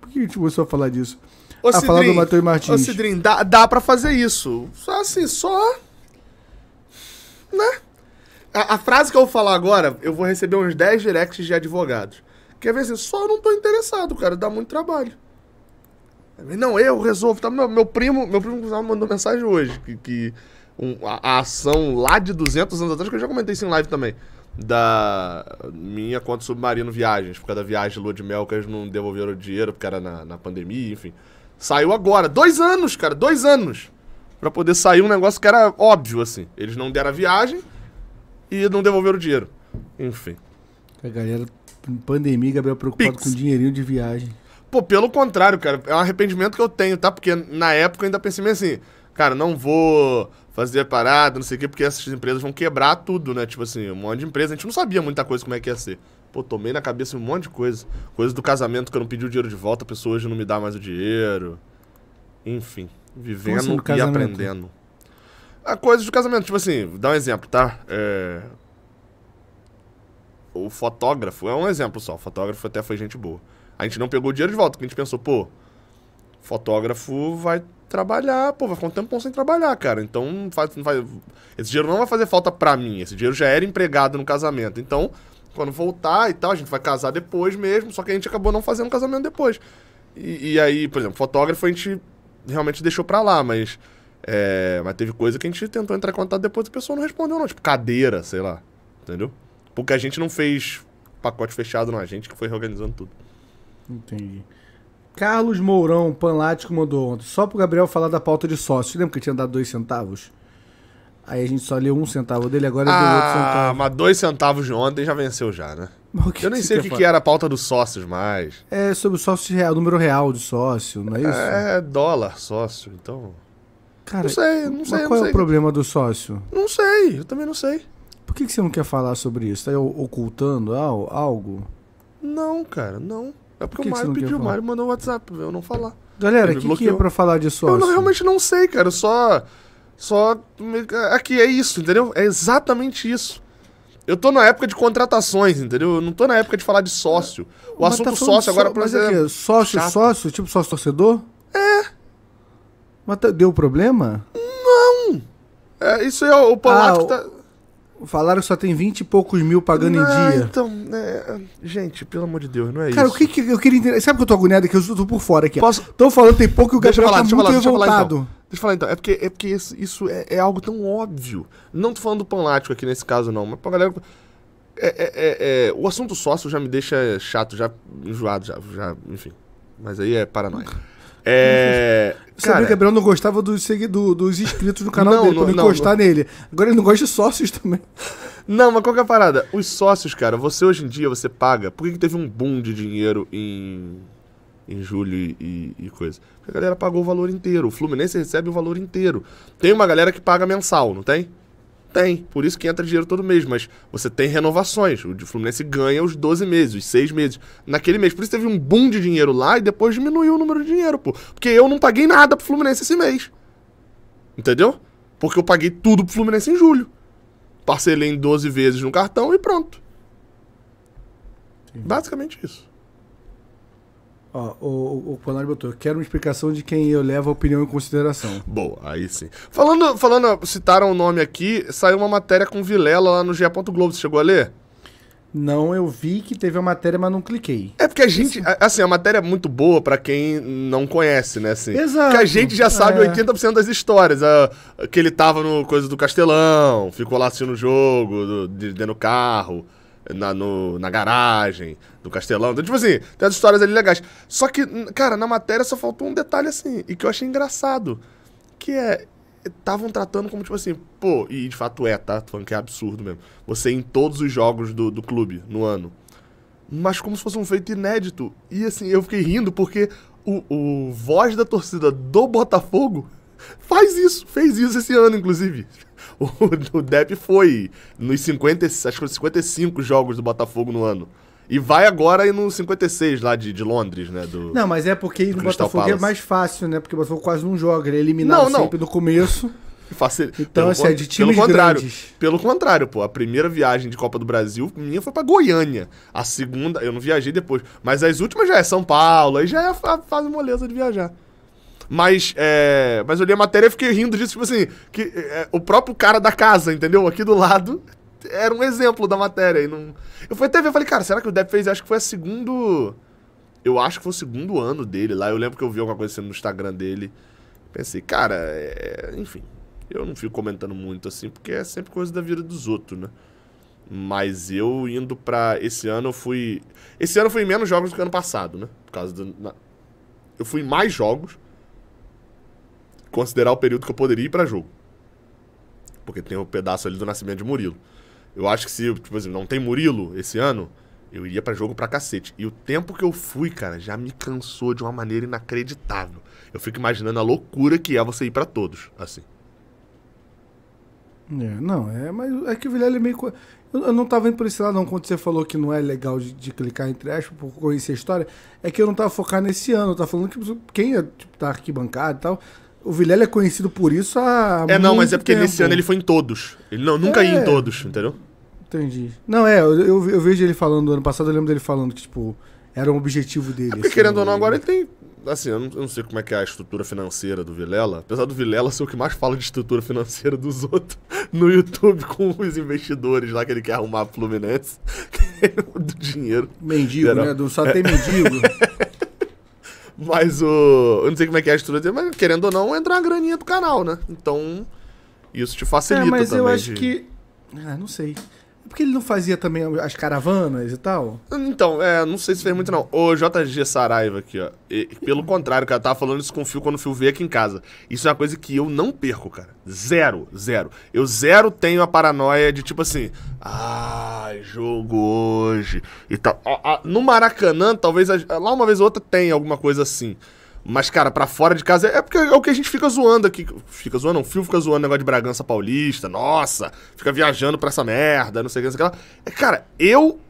Por que a gente começou a falar disso? Ô, a Cidrim, falar do Matheus Martins. Ô, Cidrim, dá, dá pra fazer isso. Só assim, só... Né? A, a frase que eu vou falar agora, eu vou receber uns 10 directs de advogados. Quer ver assim, só eu não tô interessado, cara, dá muito trabalho. Não, eu resolvo. Tá, meu, meu primo, meu primo mandou mensagem hoje que, que um, a, a, ação lá de 200 anos atrás, que eu já comentei isso em live também, da minha conta submarino viagens, por causa da viagem de lua de mel, que eles não devolveram o dinheiro porque era na, na pandemia, enfim. Saiu agora. Dois anos, cara, dois anos. para poder sair um negócio que era óbvio, assim. Eles não deram a viagem e não devolveram o dinheiro. Enfim. A galera pandemia, Gabriel preocupado Pix. com dinheirinho de viagem. Pô, pelo contrário, cara, é um arrependimento que eu tenho, tá? Porque na época eu ainda pensei meio assim, cara, não vou fazer parada, não sei o quê, porque essas empresas vão quebrar tudo, né? Tipo assim, um monte de empresa, a gente não sabia muita coisa como é que ia ser. Pô, tomei na cabeça um monte de coisa. Coisa do casamento que eu não pedi o dinheiro de volta, a pessoa hoje não me dá mais o dinheiro. Enfim, vivendo assim e aprendendo. a ah, coisas do casamento, tipo assim, dá um exemplo, tá? É, o fotógrafo, é um exemplo só, o fotógrafo até foi gente boa. A gente não pegou o dinheiro de volta, porque a gente pensou, pô, fotógrafo vai trabalhar, pô, vai ficar um tempão sem trabalhar, cara. Então, faz, não faz, esse dinheiro não vai fazer falta pra mim, esse dinheiro já era empregado no casamento. Então, quando voltar e tal, a gente vai casar depois mesmo, só que a gente acabou não fazendo casamento depois. E, e aí, por exemplo, fotógrafo a gente realmente deixou pra lá, mas... É, mas teve coisa que a gente tentou entrar em contato depois e a pessoa não respondeu, não. Tipo, cadeira, sei lá. Entendeu? Porque a gente não fez pacote fechado, na gente que foi reorganizando tudo. Entendi. Carlos Mourão, Panlático, mandou ontem. Só pro Gabriel falar da pauta de sócios. Lembra que tinha dado dois centavos? Aí a gente só leu um centavo dele, agora ah, deu outro ah, centavo. Ah, mas dois centavos de ontem já venceu já, né? Eu nem sei o que, que, era a pauta dos sócios mais. É sobre o sócio real, número real de sócio, não é isso? É, dólar sócio, então... Cara, não sei, não sei. Mas qual sei. é o problema do sócio? Não sei, eu também não sei. Por que, que você não quer falar sobre isso? Tá ocultando algo? Não, cara, não. É porque Por que o Mário que pediu, o Mário mandou o WhatsApp, eu não falar. Galera, o que, é pra falar disso? Eu não, realmente não sei, cara. só. Só. Aqui, é isso, entendeu? É exatamente isso. Eu tô na época de contratações, entendeu? Eu não tô na época de falar de sócio. O mas tá assunto tá sócio agora, por é é exemplo. É sócio, chato. sócio? Tipo sócio torcedor? É. Mas tá, deu problema? Não! É, isso é o palato ah, que tá. Falaram que só tem 20 e poucos mil pagando não, em dia. Então, é, gente, pelo amor de Deus, não é Cara, isso. Cara, o que, que eu queria entender? Sabe que eu tô agoniado aqui? Eu tô por fora aqui. Posso? Tô falando tem pouco e o Gabriel falar, tá muito falar, revoltado. Então. Deixa eu falar então. É porque, é porque isso, é, é, algo tão óbvio. Não tô falando do panlático aqui nesse caso, não. Mas pra galera. É é, é, é, o assunto sócio já me deixa chato, já enjoado, já, já enfim. Mas aí é paranoia. É. Cara, Sabia que o Gabriel não gostava dos, do, dos inscritos do canal não, dele, não, pra não, encostar não. nele. Agora ele não gosta de sócios também. Não, mas qual que é a parada? Os sócios, cara, você hoje em dia, você paga. Por que, que teve um boom de dinheiro em, em julho e, e, coisa? Porque a galera pagou o valor inteiro. O Fluminense recebe o valor inteiro. Tem uma galera que paga mensal, não tem? Tem. Por isso que entra dinheiro todo mês, mas você tem renovações. O Fluminense ganha os 12 meses, os 6 meses. Naquele mês. Por isso teve um boom de dinheiro lá e depois diminuiu o número de dinheiro, pô. Porque eu não paguei nada pro Fluminense esse mês. Entendeu? Porque eu paguei tudo pro Fluminense em julho. Parcelei em 12 vezes no cartão e pronto. Sim. Basicamente isso. Ó, o, o botou, quero uma explicação de quem eu levo a opinião em consideração. Boa, aí sim. Falando, falando, citaram o nome aqui, saiu uma matéria com Vilela lá no GE. Globo, você chegou a ler? Não, eu vi que teve a matéria, mas não cliquei. É porque a gente. assim, a matéria é muito boa para quem não conhece, né? Assim, Exato. Que a gente já sabe é. 80% das histórias. A, a, que ele tava no Coisa do Castelão, ficou lá assistindo o jogo, do, de, dentro do carro na, no, na garagem, do Castelão. Então, tipo assim, tem as histórias ali legais. Só que, cara, na matéria só faltou um detalhe assim, e que eu achei engraçado. Que é. Estavam tratando como, tipo assim, pô, e de fato é, tá? Tô falando que é absurdo mesmo. Você em todos os jogos do, do clube no ano. Mas como se fosse um feito inédito. E assim, eu fiquei rindo porque o, o voz da torcida do Botafogo faz isso, fez isso esse ano, inclusive. [LAUGHS] O, o Depp foi nos 50, acho que 55 jogos do Botafogo no ano. E vai agora e no 56 lá de, de Londres, né? Do, não, mas é porque no Botafogo é Palace. é mais fácil, né? Porque o Botafogo quase não joga, ele é eliminado não, não. sempre no começo. [LAUGHS] Facil... Então, pelo assim, é de times pelo contrário, grandes. Pelo contrário, pô. A primeira viagem de Copa do Brasil minha foi pra Goiânia. A segunda, eu não viajei depois. Mas as últimas já é São Paulo, aí já é a fase moleza de viajar. Mas, é, mas eu li a matéria e fiquei rindo disso, tipo assim, que é, o próprio cara da casa, entendeu? Aqui do lado, era um exemplo da matéria. E não... Eu fui até ver, falei, cara, será que o Depp fez? Acho que foi a segundo... Eu acho que foi o segundo ano dele lá. Eu lembro que eu vi alguma coisa assim no Instagram dele. Pensei, cara, é... enfim. Eu não fico comentando muito assim, porque é sempre coisa da vida dos outros, né? Mas eu indo pra. Esse ano eu fui. Esse ano eu fui em menos jogos do que ano passado, né? Por causa do. Eu fui em mais jogos considerar o período que eu poderia ir para jogo. Porque tem o um pedaço ali do nascimento de Murilo. Eu acho que se, tipo assim, não tem Murilo esse ano, eu iria para jogo pra cacete. E o tempo que eu fui, cara, já me cansou de uma maneira inacreditável. Eu fico imaginando a loucura que é você ir para todos, assim. É, não, é, mas é que o Vilela é meio. Eu, eu, não tava indo por esse lado, não, quando você falou que não é legal de, de clicar entre aspas por conhecer a história. É que eu não tava focado nesse ano, eu tava falando que quem é, tipo, tá arquibancado e tal. O Vilela é conhecido por isso há. É, não, mas é porque tempo. nesse ano ele foi em todos. Ele não, nunca é... ia em é. todos, entendeu? Entendi. Não, é, eu, eu, eu vejo ele falando, ano passado eu lembro dele falando que, tipo, era um objetivo dele. É porque, assim, querendo ou não, agora né? ele tem. Assim, eu não, eu não, sei como é que é a estrutura financeira do Vilela. Apesar do Vilela ser o que mais fala de estrutura financeira dos [LAUGHS] outros no YouTube com os investidores lá que ele quer arrumar pro Fluminense. [LAUGHS] É do dinheiro. Mendigo, geral. né? Do só tem mendigo. [LAUGHS] Mas o. Eu não sei como é que é a estrutura dele, mas querendo ou não, entra uma graninha do canal, né? Então, isso te facilita. É, mas também eu acho de... que. Ah, não sei. Porque ele não fazia também as caravanas e tal? Então, é, não sei se fez muito não. O JG Saraiva aqui, ó. E, pelo contrário, cara, eu tava falando isso com o Fio quando o Fio veio aqui em casa. Isso é uma coisa que eu não perco, cara. Zero, zero. Eu zero tenho a paranoia de tipo assim, ah, jogo hoje e tal. no Maracanã, talvez, lá uma vez ou outra tem alguma coisa assim. Mas, cara, para fora de casa é, é porque é o que a gente fica zoando aqui. Fica zoando, não. O Fio fica zoando negócio de Bragança Paulista, nossa, fica viajando pra essa merda, não sei o que, não sei o que lá. É, cara, eu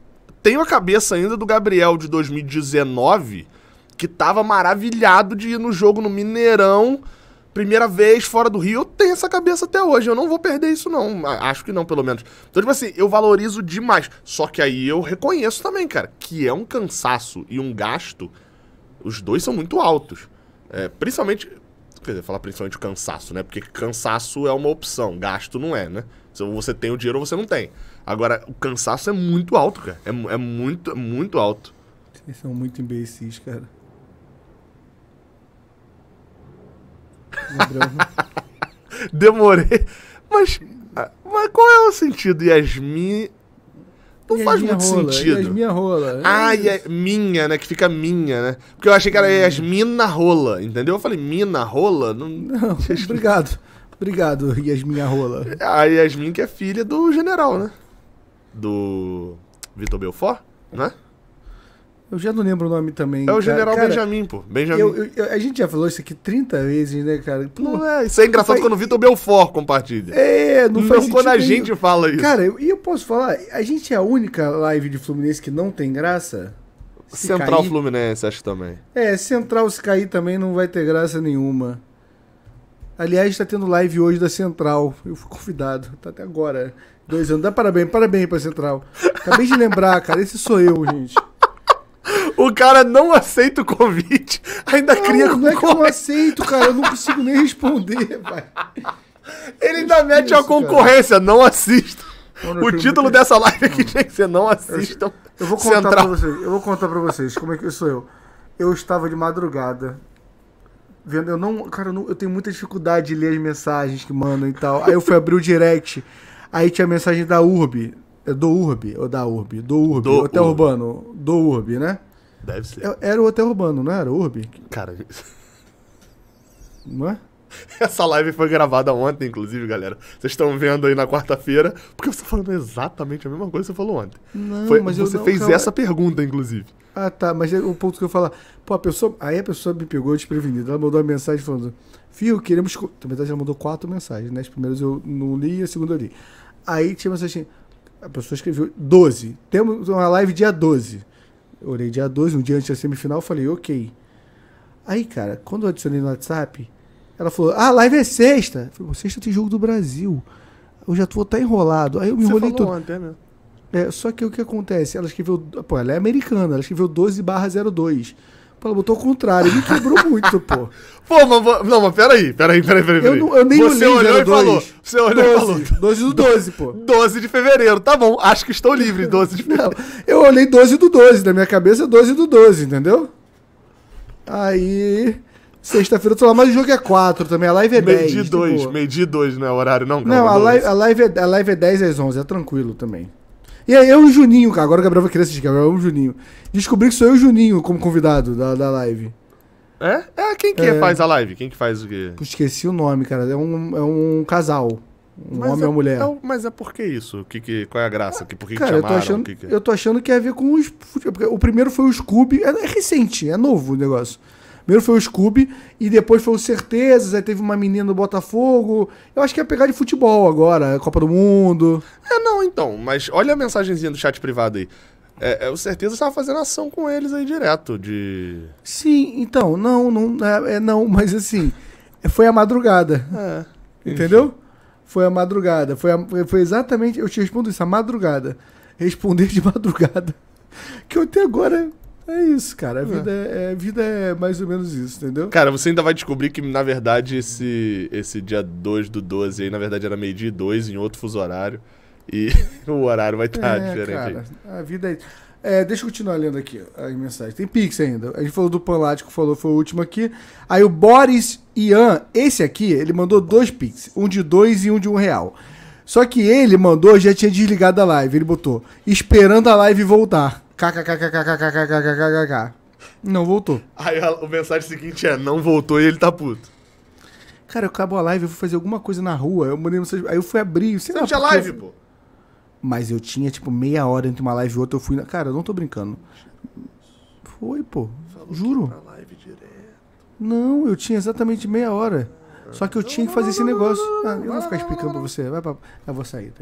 tenho a cabeça ainda do Gabriel de 2019, que tava maravilhado de ir no jogo no Mineirão, primeira vez fora do Rio. Eu tenho essa cabeça até hoje, eu não vou perder isso, não. Acho que não, pelo menos. Então, tipo assim, eu valorizo demais. Só que aí eu reconheço também, cara, que é um cansaço e um gasto os dois são muito altos. É, principalmente. Quer dizer, falar principalmente o cansaço, né? Porque cansaço é uma opção, gasto não é, né? Se você tem o dinheiro ou você não tem. Agora, o cansaço é muito alto, cara. É, é muito, muito alto. Vocês são muito imbecis, cara. [LAUGHS] Demorei. Mas, ah, mas qual é o sentido, Yasmin não e faz muito rola, sentido. Yasminha rola. É ah, é minha, né? Que fica minha, né? Porque eu achei que era Yasmina rola, entendeu? Eu falei, mina rola? Não, [LAUGHS] não obrigado. Obrigado, Yasmin rola. É, a Yasmin que é filha do general, né? Do Vitor Belfort, né? Eu já não lembro o nome também. É o General cara, Benjamin, pô. Benjamin. Eu, eu, a gente já falou isso aqui 30 vezes, né, cara? Pô, não é, isso é engraçado faz... quando o Vitor Belfort compartilha. É, não, faz Não quando a gente nenhum. fala isso. Cara, e eu, eu, posso falar, a gente é a única live de Fluminense que não tem graça. Se Central cair... Fluminense, acho também. É, Central se cair também não vai ter graça nenhuma. Aliás, está tendo live hoje da Central. Eu fui convidado, tá até agora. Dois anos. Dá parabéns, parabéns pra Central. Acabei de lembrar, cara. Esse sou eu, gente. O cara não aceita o convite, ainda não, cria como. Não é que eu não aceito, cara. Eu não consigo nem responder, vai. [LAUGHS] Ele ainda mete a concorrência, cara. não assista. o título dessa live aqui gente, que Não Assistam. Eu, vou contar Central. pra vocês. Eu vou contar pra vocês como é que sou eu. Eu estava de madrugada. Vendo, eu não. Cara, eu, não, eu tenho muita dificuldade de ler as mensagens que mandam e tal. Aí eu fui abrir o direct. Aí tinha a mensagem da Urb. É do Urb, ou da Urb? Do Urb, do hotel tá urbano. Do Urb, né? Deve ser. É, era o hotel urbano, não era? Urbi? Cara. Não é? [LAUGHS] Essa live foi gravada ontem, inclusive, galera. Vocês estão vendo aí na quarta-feira, porque você tá falando exatamente a mesma coisa que você falou ontem. Não, foi, mas você eu não, fez calma. essa pergunta, inclusive. Ah, tá, mas é o ponto que eu falar. Pô, a pessoa, aí a pessoa me pegou desprevenida. Ela mandou uma mensagem falando: "Fio, queremos". Na verdade, ela mandou quatro mensagens, né? As primeiras eu não li, a segunda eu li. Aí tinha mensagem assim, a pessoa escreveu 12. Temos uma live dia 12. Orei dia 2, um dia antes da semifinal, falei, ok. Aí, cara, quando eu adicionei no WhatsApp, ela falou, ah, live é sexta. Eu falei, sexta tem jogo do Brasil. Eu já vou estar tá enrolado. Aí eu me Você enrolei falou todo. Ontem, né? É, só que o que acontece? Ela escreveu. Pô, ela é americana, ela escreveu 12 barra 02. Ela botou o contrário, me quebrou muito, pô. [LAUGHS] Pô, mas, não, mas peraí, peraí, peraí, peraí. Eu, não, eu nem Você olhou e falou. Você olhou 12, e falou. 12 do 12, pô. 12 [LAUGHS] de fevereiro, tá bom, acho que estou livre, 12 de fevereiro. Não, eu olhei 12 do 12, na minha cabeça 12 do 12, entendeu? Aí. Sexta-feira eu tô lá, mas o jogo é 4 também, a live é meio 10. Meio de 2, meio de 2 não é horário, não? Não, a live, a, live é, a live é 10 às 11, é tranquilo também. E aí eu e o Juninho, cara, agora o Gabriel vai querer assistir, Gabriel, eu e o Juninho. Descobri que sou eu e o Juninho como convidado da, da live. É? É, quem que é. faz a live? Quem que faz o quê? Esqueci o nome, cara. É um, é um casal. Um mas homem é, e uma mulher. É, mas é por que isso? Que, que, qual é a graça? Que, por que, cara, que chamaram? Eu tô, achando, que que... É? eu tô achando que é a ver com os... O primeiro foi o Scooby. É, é recente, é novo o negócio. Primeiro foi o Scooby e depois foi o Certezas, aí teve uma menina do Botafogo. Eu acho que é pegar de futebol agora, é Copa do Mundo. É, não, então, mas olha a mensagenzinha do chat privado aí. É, eu é, certeza estava fazendo ação com eles aí direto de. Sim, então, não, não, é, é não, [LAUGHS] mas assim, foi a madrugada. É, entendeu? Foi a madrugada. Foi, a, foi exatamente. Eu te respondo isso, a madrugada. Responder de [LAUGHS] madrugada. Que eu até agora é isso, cara. A é. vida é. é. vida é mais ou menos isso, entendeu? Cara, você ainda vai descobrir que, na verdade, esse, esse dia 2 do 12 aí, na verdade, era meio-dia e 2 em outro fuso horário. E [LAUGHS] o horário vai estar tá é, diferente. Cara, a vida é. É, deixa eu continuar lendo aqui a mensagem. Tem Pix ainda. A gente falou do Panlático, falou, foi o último aqui. Aí o Boris Ian, esse aqui, ele mandou dois Pix. Um de dois e um de um real. Só que ele mandou, já tinha desligado a live. Ele botou, esperando a live voltar. KKKKKKKKKKKK. Não voltou. Aí o mensagem seguinte é: não voltou e ele tá puto. Cara, eu acabo a live, vou fazer alguma coisa na rua. Eu mandei Aí eu fui abrir. Você não live, pô. Mas eu tinha, tipo, meia hora entre uma live e outra. Eu fui Cara, eu não brincando. Foi, pô. Juro. Não, eu tinha exatamente meia hora. Só que eu tinha que fazer esse negócio. vou ficar explicando você. Vai Eu vou sair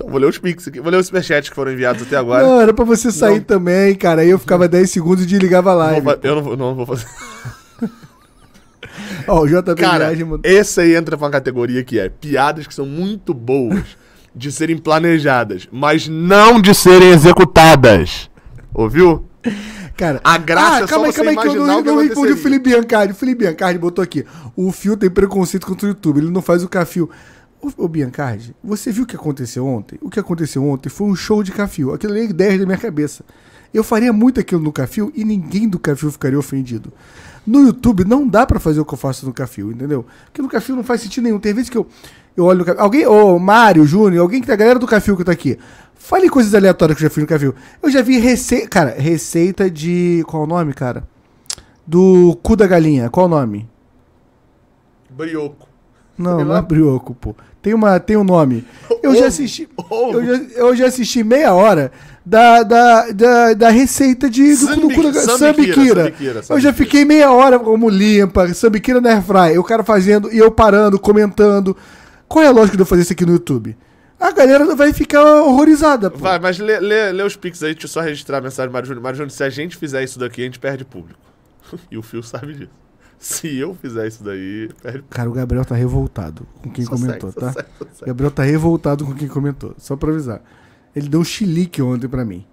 então vou ler os pics aqui, vou ler os superchats que foram enviados até agora. Não, era pra você sair não. também, cara. Aí eu ficava 10 segundos e desligava a live. eu não vou, não vou fazer. [LAUGHS] Ó, oh, o JB cara, mandou... esse aí entra pra uma categoria que é piadas que são muito boas de serem planejadas, mas não de serem executadas. Ouviu? Cara, a graça ah, é calma aí, calma aí, que eu não, não respondi o Felipe Biancardi. O Felipe Biancardi botou aqui: o Fio tem preconceito contra o YouTube, ele não faz o cafio. Ô, Biancardi, você viu o que aconteceu ontem? O que aconteceu ontem foi um show de Cafio. Aquilo ali é da minha cabeça. Eu faria muito aquilo no Cafio e ninguém do Cafio ficaria ofendido. No YouTube não dá para fazer o que eu faço no Cafio, entendeu? Porque no Cafio não faz sentido nenhum. Tem vezes que eu, eu olho no Cafio. Alguém, ô Mário, Júnior, alguém que tá, a galera do Cafio que tá aqui. Fale coisas aleatórias que eu já fiz no Cafio. Eu já vi receita. Cara, receita de. Qual o nome, cara? Do cu da galinha. Qual o nome? Brioco. Não, não é brioco, pô. Tem, uma, tem um nome. Eu ovo, já assisti. Eu já, eu já, assisti meia hora da, da, da, da receita de do, Sambi, do, do, do sambiquira. Eu já fiquei meia hora como limpa, sambiquira na airfry. O cara fazendo e eu parando, comentando. Qual é a lógica de eu fazer isso aqui no YouTube? A galera vai ficar horrorizada. Pô. Vai, mas lê, lê, lê os pics aí, deixa eu só registrar a mensagem do Mário Júnior. Mário Júnior, se a gente fizer isso daqui, a gente perde público. [LAUGHS] e o Fio sabe disso. [LAUGHS] Se eu fizer isso daí, perde. Cara, o Gabriel tá revoltado com quem só comentou, segue, tá? Segue, segue. Gabriel tá revoltado com quem comentou. Só pra avisar. Ele deu um chilique ontem pra mim.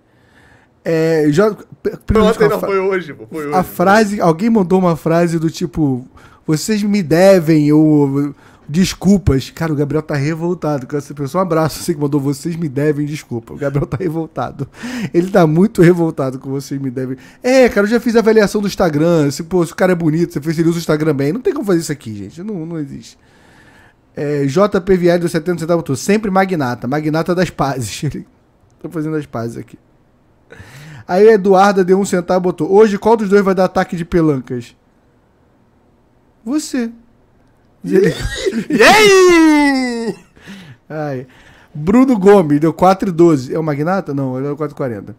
É, já, não, ontem não, foi hoje, foi hoje. A frase, alguém mandou uma frase do tipo: vocês me devem, ou desculpas. Cara, o Gabriel tá revoltado com essa pessoa. Um abraço, você que mandou. Vocês me devem desculpa. O Gabriel tá revoltado. Ele tá muito revoltado com vocês me devem. É, cara, eu já fiz a avaliação do Instagram. Se, pô, se o cara é bonito, você fez, ele usa o Instagram bem. Não tem como fazer isso aqui, gente. Não, não existe. É, JPVL do 70 centavos Sempre magnata. Magnata das pazes. [LAUGHS] Tô tá fazendo as pazes aqui. Aí a Eduarda deu um centavo e botou. Hoje, qual dos dois vai dar ataque de pelancas? Você. Ai. Bruno Gomes, deu 4,12. É o Magnata? Não, ele é 4,40.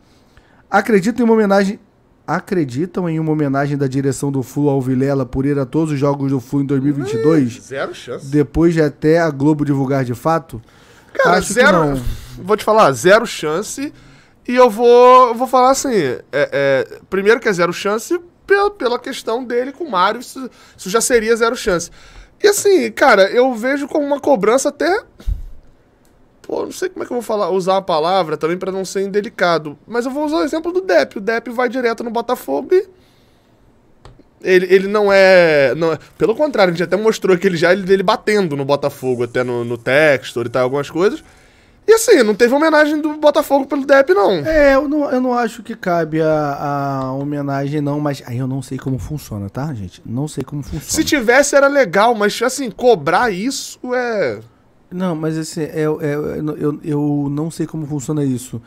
Acreditam em uma homenagem. Acreditam em uma homenagem da direção do Flu ao Vilela por ir a todos os jogos do Flu em 2022? Zero chance. Depois de até a Globo divulgar de fato? Cara, Acho zero. Vou te falar, zero chance. E eu vou, vou falar assim: é, é, primeiro que é zero chance pela, pela questão dele com o Mário, isso, isso já seria zero chance. E assim, cara, eu vejo como uma cobrança até. Pô, não sei como é que eu vou falar, usar a palavra também para não ser indelicado. Mas eu vou usar o exemplo do Depp. O Depp vai direto no Botafogo e. Ele, ele não, é, não é. Pelo contrário, a gente até mostrou aquele já ele batendo no Botafogo, até no, no texto e tal, algumas coisas. E assim, não teve homenagem do Botafogo pelo Depp, não. É, eu não, eu não acho que cabe a, a homenagem, não, mas aí eu não sei como funciona, tá, gente? Não sei como funciona. Se tivesse, era legal, mas assim, cobrar isso é. Não, mas assim, é, é, eu, eu não sei como funciona isso.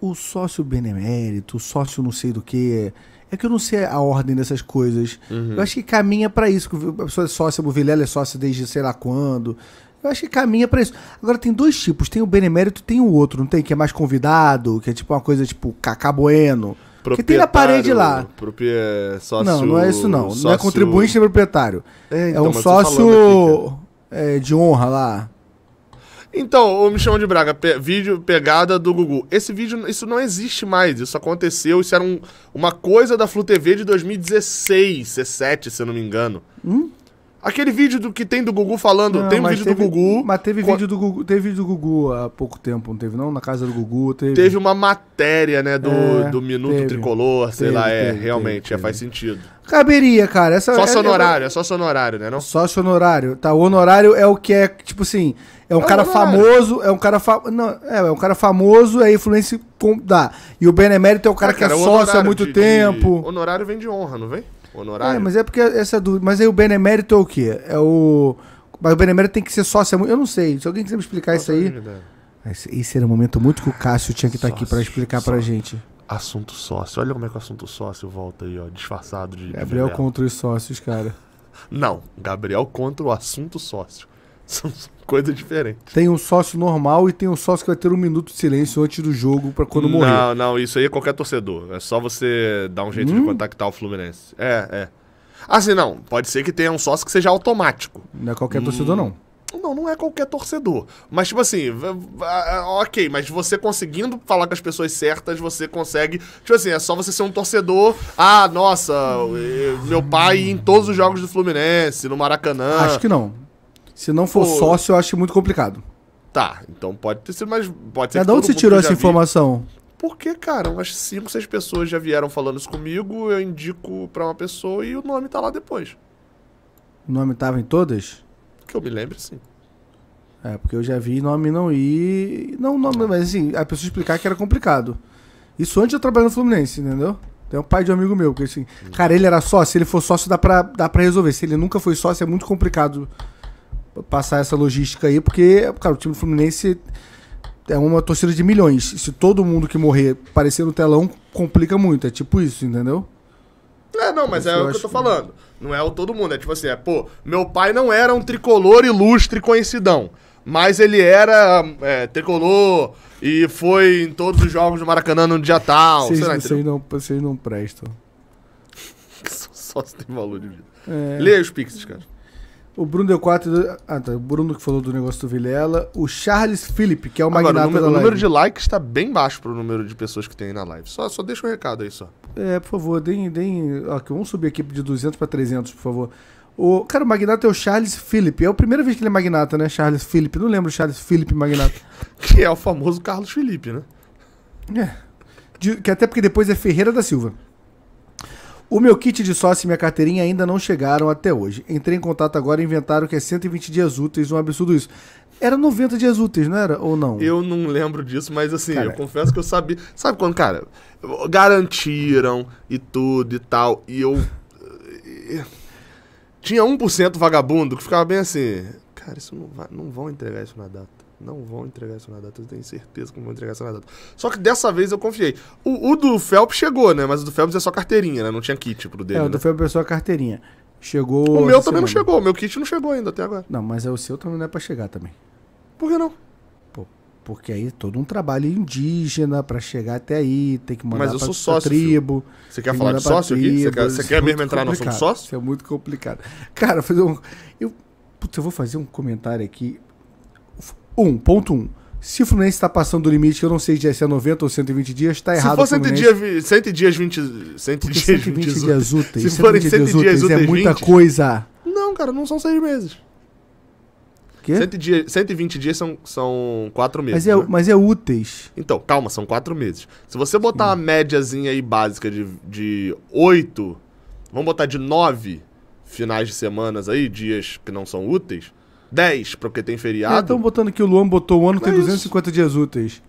O sócio benemérito, o sócio não sei do que. É que eu não sei a ordem dessas coisas. Uhum. Eu acho que caminha para isso. A pessoa é sócia, o Vilela é sócio desde sei lá quando. Eu acho que caminha para isso. Agora tem dois tipos, tem o benemérito e tem o outro, não tem? Que é mais convidado, que é tipo uma coisa tipo Cacá Bueno. Que tem na parede lá. Propri... É, sócio... Não, não é isso não. Sócio... Não é contribuinte, é proprietário. É, é então, é um sócio aqui, é, de honra lá. Então, o Me Chama de Braga, pe vídeo pegada do Gugu. Esse vídeo, isso não existe mais. Isso aconteceu, isso era um, uma coisa da Flu TV de 2016, 17, se eu não me engano. Hum? Aquele vídeo do que tem do Gugu falando. Não, tem um vídeo teve, do Gugu. Mas teve vídeo do Gugu. Teve vídeo do Gugu há pouco tempo, não teve, não? Na casa do Gugu. Teve, teve uma matéria, né, do, é, do Minuto teve, Tricolor, sei lá, é, realmente, é, faz sentido. Caberia, cara. Essa, só é, é sonorário, é, é só sonorário, né? Não? Só sonorário. Tá, o honorário é o que é, tipo assim, é um é cara honorário. famoso, é um cara não, é, é um cara famoso, é influência com... dá. E o benemérito é o cara, ah, é, cara que é sócio há muito de, tempo. De... Honorário vem de honra, não vem? honorário. É, mas é porque essa do. Mas aí o benemérito é o quê? É o. Mas o benemérito tem que ser sócio. Eu não sei. Se alguém quiser me explicar isso aí. Esse era um momento muito que o Cássio tinha que estar tá aqui para explicar para gente. Assunto sócio. Olha como é que o assunto sócio volta aí, ó, disfarçado de. Gabriel de contra os sócios, cara. Não, Gabriel contra o assunto sócio. São coisas diferentes. Tem um sócio normal e tem um sócio que vai ter um minuto de silêncio antes do jogo para quando não, morrer. Não, não, isso aí é qualquer torcedor. É só você dar um jeito hum? de contactar o Fluminense. É, é. Assim, não, pode ser que tenha um sócio que seja automático. Não é qualquer hum... torcedor, não. Não, não é qualquer torcedor. Mas, tipo assim, ok, mas você conseguindo falar com as pessoas certas, você consegue. Tipo assim, é só você ser um torcedor. Ah, nossa, meu pai em todos os jogos do Fluminense, no Maracanã. Acho que não. Se não for Pô. sócio, eu acho muito complicado. Tá, então pode ter sido, mas pode ser Mas de onde você tirou essa vi- informação? Porque, cara, umas 5, 6 pessoas já vieram falando isso comigo, eu indico pra uma pessoa e o nome tá lá depois. O nome tava em todas? Que eu me lembre, sim. É, porque eu já vi nome não ir. Não, nome, mas assim, a pessoa explicar que era complicado. Isso antes de eu trabalhar no Fluminense, entendeu? Tem um pai de um amigo meu, que assim, hum. cara, ele era sócio, se ele for sócio dá pra, dá pra resolver. Se ele nunca foi sócio, é muito complicado passar essa logística aí, porque, cara, o time do Fluminense é uma torcida de milhões. Se todo mundo que morrer aparecer no telão, complica muito. É tipo isso, entendeu? É, não, mas é, o que eu tô que... falando. Não é o todo mundo, é tipo assim, é, pô, meu pai não era um tricolor ilustre conhecidão, mas ele era é, tricolor e foi em todos os jogos do Maracanã no dia tal. Vocês, lá, não, vocês não prestam. [LAUGHS] Só se tem valor de vida. É. Leia os pixels, cara. O Bruno deu 4. Ah, tá. O Bruno que falou do negócio do Vilela. O Charles Philip, que é o Agora, magnata o número, da live. O número de likes tá bem baixo pro número de pessoas que tem aí na live. Só, só deixa um recado aí, só. É, por favor, deem. deem... vamos subir aqui de 200 para 300, por favor. O, cara, o magnata é o Charles Philip. É a primeira vez que ele é magnata, né? Charles Philip. Não lembro Charles Philip magnata. [LAUGHS] que é o famoso Carlos Felipe, né? É. De, que até porque depois é Ferreira da Silva. O meu kit de sócio e minha carteirinha ainda não chegaram até hoje. Entrei em contato agora e inventaram que é 120 dias úteis, um absurdo isso. Era 90 dias úteis, não era? Ou não? Eu não lembro disso, mas assim, cara, eu confesso que eu sabia. Sabe quando, cara, garantiram e tudo e tal, e eu. Eh, tinha 1% vagabundo que ficava bem assim. Cara, isso não, vai, não vão entregar isso na data. Não vão entregar essa na data. Eu tenho certeza que não vão entregar essa na data. Só que dessa vez eu confiei. O, o do Felps chegou, né? Mas o do Felps é só carteirinha, né? Não tinha kit pro dele. É, o do Felps né? é só carteirinha. Chegou. O meu também semana. não chegou. O meu kit não chegou ainda até agora. Não, mas é o seu também não é pra chegar também. Por que não? Pô, porque aí é todo um trabalho indígena pra chegar até aí. Tem que mandar mas eu pra, sou sócio, tribo. Você quer falar de sócio aqui? Você quer, você quer é mesmo entrar no assunto sócio? Isso é muito complicado. Cara, fazer um. Eu, putz, eu vou fazer um comentário aqui. 1.1. Se o Fluminense está passando do limite, que eu não sei se é 90 é ou 120 dias, está errado. Se for 100 dias, 100 dias, 20, 100 Porque dias, 120 20 dias, úteis. Se forem 100 dias, úteis, é muita 20. coisa. Não, cara, não são 6 meses. Quê? 100 dias, 120 dias são, são 4 meses. Mas é, né? mas é úteis. Então, calma, são 4 meses. Se você botar Sim. uma médiazinha aí básica de, de 8, vamos botar de 9 finais de semanas aí, dias que não são úteis, 10, porque tem feriado. Estão é, botando que o Luan botou o ano, Mas tem 250 é isso. dias úteis.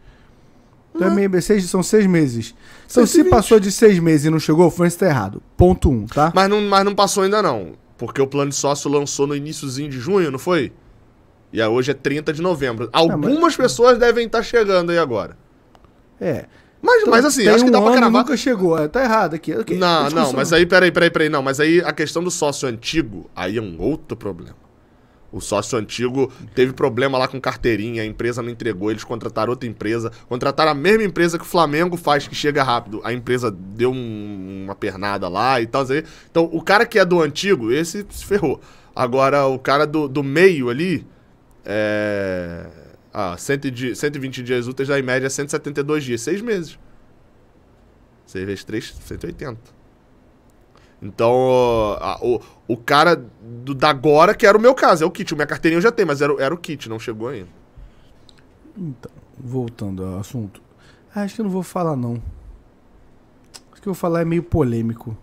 Então é, é? meio, seis, são seis meses. Então, 120. se passou de seis meses e não chegou, o Fluminense tá errado. Ponto um, tá? Mas não, mas não passou ainda, não. Porque o plano de sócio lançou no iníciozinho de junho, não foi? E aí hoje é 30 de novembro. Algumas é, mas... pessoas devem estar tá chegando aí agora. É. Mas, então, mas assim, acho que dá pra caramba. nunca chegou, é, tá errado aqui. Okay. Não, não, mas aí, peraí, peraí, peraí. Não, mas aí a questão do sócio antigo, aí é um outro problema. O sócio antigo teve problema lá com carteirinha, a empresa não entregou, eles contrataram outra empresa, contrataram a mesma empresa que o Flamengo faz, que chega rápido. A empresa deu um, uma pernada lá e tal. Então, o cara que é do antigo, esse se ferrou. Agora, o cara do, do meio ali, é... Ah, 120 dias úteis dá em média 172 dias, seis meses. Você vezes três 180. Então, a, o, o cara do, da agora, que era o meu caso, é o kit. Minha carteirinha eu já tenho, mas era, era o kit, não chegou ainda. Então, voltando ao assunto. Ah, acho que eu não vou falar, não. Acho que eu vou falar é meio polêmico.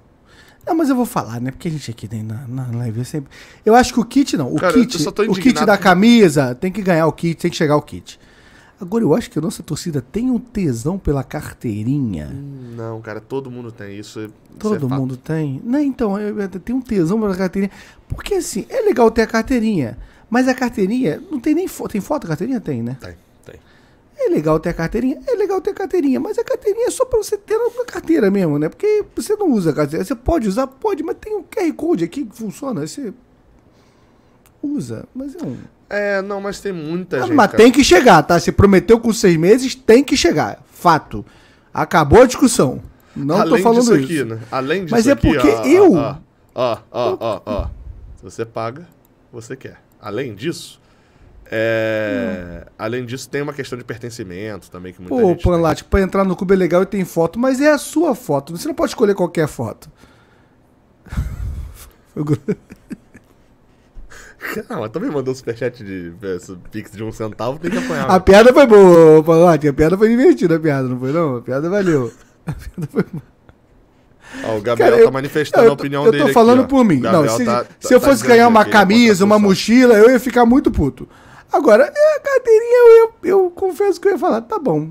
Não, mas eu vou falar, né? Porque a gente aqui tem na, na live sempre. Eu acho que o kit não. O Cara, kit, o kit da camisa tem que ganhar o kit, tem que chegar o kit. Agora, eu acho que a nossa torcida tem um tesão pela carteirinha. Hum, não, cara, todo mundo tem isso. É, isso é todo é mundo tem? Não, né, então, tem um tesão pela carteirinha. Porque, assim, é legal ter a carteirinha. Mas a carteirinha, não tem nem foto. Tem foto a carteirinha? Tem, né? Tem, tem. É legal ter a carteirinha? É legal ter a carteirinha, mas a carteirinha é só para você ter na carteira mesmo, né? Porque você não usa a carteira. Você pode usar? Pode, mas tem um QR Code aqui que funciona. Você usa, mas é um. É, não, mas tem muita gente. Mas cara. tem que chegar, tá? Se prometeu com seis meses, tem que chegar. Fato. Acabou a discussão. Não Além tô falando disso. Aqui, né? Além disso Mas é porque ó, eu. Ó, ó, ó, ó, ó. Se você paga, você quer. Além disso. É... Hum. Além disso, tem uma questão de pertencimento também que muita Pô, gente. Pô, Panlat, pra entrar no clube é legal e tem foto, mas é a sua foto. Você não pode escolher qualquer foto. [LAUGHS] [LAUGHS] Ah, mas também mandou superchat de é, pix de um centavo, tem que apanhar. A piada foi boa, Palote. A piada foi divertida, a piada, não foi não? A piada valeu. A piada foi boa. Ó, o Gabriel Cara, tá manifestando eu, a opinião dele. Eu tô dele falando aqui, por mim. Não, se, tá, se tá, eu fosse ganhar é uma camisa, uma mochila, eu ia ficar muito puto. Agora, é, a carteirinha, eu, eu, eu confesso que eu ia falar, tá bom.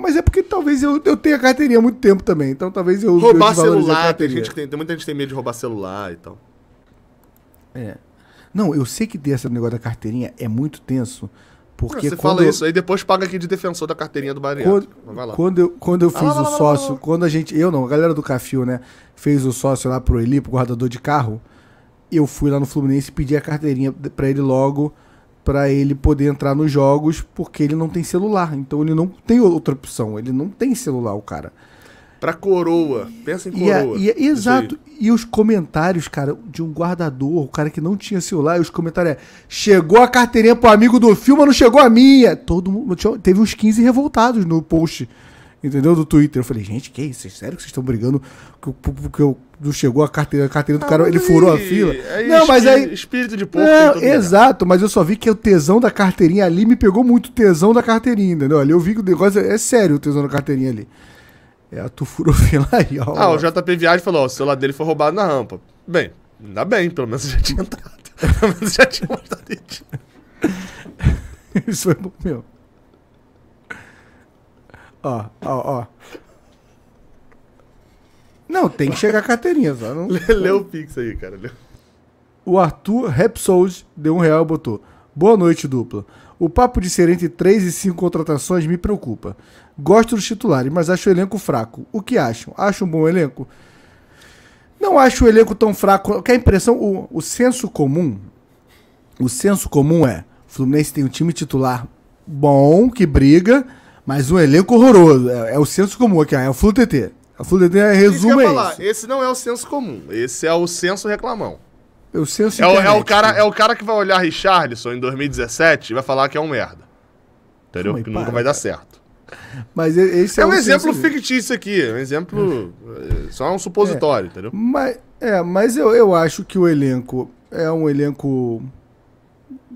mas é porque talvez eu, eu tenha carteirinha há muito tempo também. Então talvez eu. Roubar celular, tem, gente que tem, tem muita gente que tem medo de roubar celular e tal. É. Não, eu sei que ter esse negócio da carteirinha é muito tenso. Porque você quando... fala isso, aí depois paga aqui de defensor da carteirinha do bariátrico. Quando, quando, eu, quando eu fiz o sócio, quando a gente. Eu não, a galera do Cafio, né? Fez o sócio lá pro Eli, pro guardador de carro. Eu fui lá no Fluminense e pedi a carteirinha para ele logo, para ele poder entrar nos jogos, porque ele não tem celular. Então ele não tem outra opção. Ele não tem celular, o cara. Pra coroa. Pensa em é, coroa. E, e, é, exato. E os comentários, cara, de um guardador, o cara que não tinha celular, e os comentários é: chegou a carteirinha pro amigo do filme, mas não chegou a minha. Todo mundo. Teve uns 15 revoltados no post. Entendeu? Do Twitter. Eu falei, gente, que isso? É sério que vocês estão brigando? Porque eu não chegou a carteira, a carteira do ah, cara, ele ah, furou a fila. Aí, não, mas aí. Espírito de porco. Não, exato, mas eu só vi que o tesão da carteirinha ali me pegou muito o tesão da carteirinha, entendeu? Ali eu vi que o negócio é sério o tesão da carteirinha ali é a ó. Ah, o JP Viagem falou, ó, o celular dele foi roubado na rampa. Bem, ainda bem, pelo menos já tinha entrado. [LAUGHS] pelo menos já tinha mostrado Isso foi bom, meu. Ó, ó, ó. Não, tem que chegar a carteirinha, só. Não... [LAUGHS] Lê, o Pix aí, cara. Lê. O Arthur Repsold deu um real e botou. Boa noite, dupla. O papo de ser entre 3 e 5 contratações me preocupa. Gosto dos titulares, mas acho o elenco fraco. O que acham? Acho um bom elenco? Não acho o elenco tão fraco. Que a impressão, o, o senso comum, o senso comum é, o Fluminense tem um time titular bom, que briga, mas um elenco horroroso. É, é o senso comum aqui, é o Flutt. A Flutt é resumo é Esse não é o senso comum, esse é o senso reclamão. É o senso é o, é o cara né? É o cara que vai olhar Richardson em 2017 e vai falar que é um merda. Entendeu? que nunca vai dar certo. Mas esse é, é um exemplo fictício aqui, é um exemplo. É, só um supositório, é, entendeu? Mas, é, mas eu, eu acho que o elenco é um elenco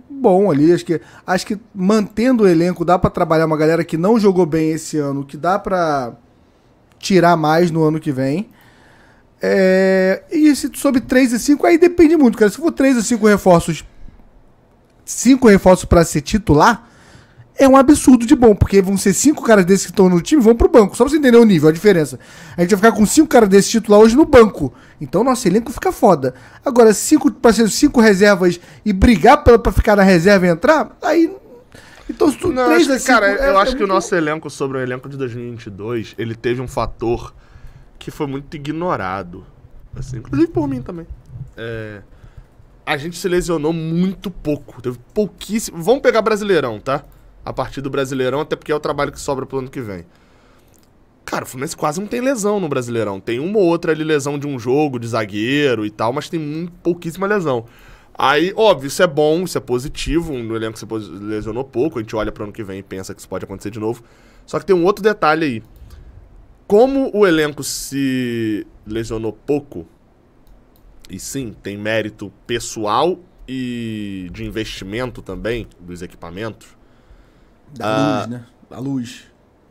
bom ali. Acho que, acho que mantendo o elenco dá para trabalhar uma galera que não jogou bem esse ano, que dá para tirar mais no ano que vem. É, e se sobe 3 e 5, aí depende muito, cara. Se for 3 a 5 reforços, 5 reforços para ser titular é um absurdo de bom, porque vão ser cinco caras desses que estão no time vão pro banco. Só pra você entender o nível, a diferença. A gente vai ficar com cinco caras desse titular hoje no banco. Então nosso elenco fica foda. Agora, cinco, pra ser cinco reservas e brigar pra, pra ficar na reserva e entrar, aí. Então, se tu, Não, três acho que, cara, é- eu é acho é que o nosso bom. elenco sobre o elenco de 2022, ele teve um fator que foi muito ignorado. Assim, inclusive por mim também. É a gente se lesionou muito pouco. Teve pouquíssimo. Vamos pegar Brasileirão, tá? a partir do Brasileirão, até porque é o trabalho que sobra pro ano que vem. Cara, o Fluminense quase não tem lesão no Brasileirão. Tem uma ou outra ali lesão de um jogo, de zagueiro e tal, mas tem muito, pouquíssima lesão. Aí, óbvio, isso é bom, isso é positivo. No elenco se lesionou pouco, a gente olha para ano que vem e pensa que isso pode acontecer de novo. Só que tem um outro detalhe aí. Como o elenco se lesionou pouco, e sim, tem mérito pessoal e de investimento também dos equipamentos, da ah, luz, né? Da luz.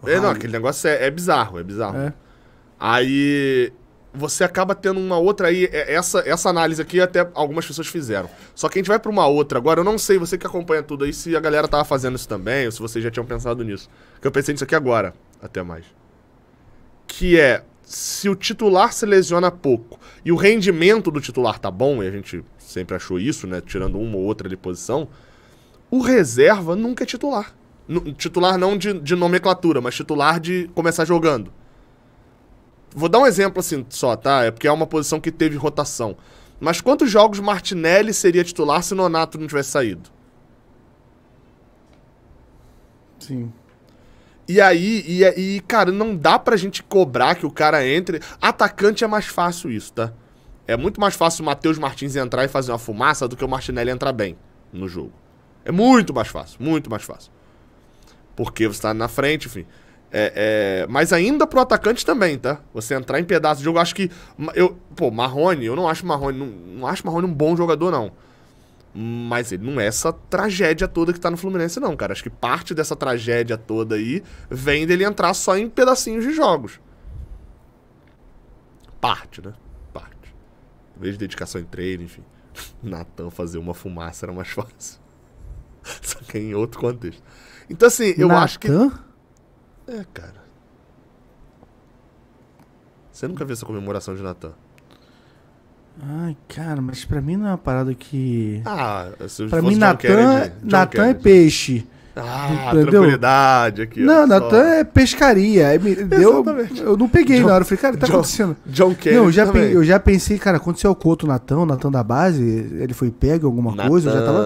É, não, aquele negócio é, é bizarro, é bizarro. É. Aí você acaba tendo uma outra aí. É, essa, essa análise aqui até algumas pessoas fizeram. Só que a gente vai para uma outra agora. Eu não sei, você que acompanha tudo aí, se a galera tava fazendo isso também, ou se vocês já tinham pensado nisso. Que eu pensei nisso aqui agora, até mais. Que é se o titular se lesiona pouco e o rendimento do titular tá bom, e a gente sempre achou isso, né? Tirando uma ou outra ali posição, o reserva nunca é titular titular não de, de nomenclatura, mas titular de começar jogando. Vou dar um exemplo assim só, tá? É porque é uma posição que teve rotação. Mas quantos jogos Martinelli seria titular se Nonato não tivesse saído? Sim. E aí, e, e cara, não dá pra gente cobrar que o cara entre. Atacante é mais fácil isso, tá? É muito mais fácil o Matheus Martins entrar e fazer uma fumaça do que o Martinelli entrar bem no jogo. É muito mais fácil, muito mais fácil. Porque você tá na frente, enfim. É, é, mas ainda pro atacante também, tá? Você entrar em pedaço de jogo, acho que. Eu, pô, Marrone, eu não acho Marrone. Não, não acho Marrone um bom jogador, não. Mas ele não é essa tragédia toda que tá no Fluminense, não, cara. Acho que parte dessa tragédia toda aí vem dele entrar só em pedacinhos de jogos. Parte, né? Parte. Em vez de dedicação em treino, enfim. [LAUGHS] Natan fazer uma fumaça era mais fácil. [LAUGHS] Só que é em outro contexto. Então, assim, eu Nathan? acho que. É, cara. Você nunca viu essa comemoração de Natan. Ai, cara, mas pra mim não é uma parada que. Ah, se pra mim, é Natan é peixe. Ah, entendeu? tranquilidade aqui. Não, Natan é pescaria. Deu, é Exatamente. eu não peguei John, na hora. Eu falei, cara, tá John, acontecendo. John Kelly. Não, eu já, pe, eu já pensei, cara, aconteceu com outro Natan, o Natan da base, ele foi pego alguma Nathan coisa. Eu já tava,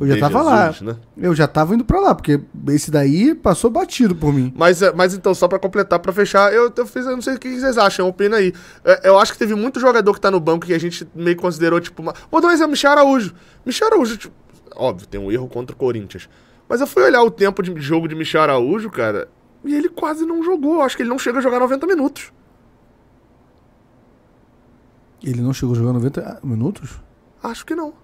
eu já tava Jesus, lá. Né? Eu já tava indo pra lá, porque esse daí passou batido por mim. Mas, eh, mas então, só pra completar, pra fechar, eu, eu fiz, eu não sei o que vocês acham, é opina aí. É, eu acho que teve muito jogador que tá no banco que a gente meio considerou, tipo, uma... vou dar um exemplo, Michel Araújo. Michel Araújo, tipo, óbvio, tem um erro contra o Corinthians. Mas eu fui olhar o tempo de jogo de Michel Araújo, cara, e ele quase não jogou. Acho que ele não chega a jogar 90 minutos. Ele não chegou a jogar 90 minutos? Acho que não.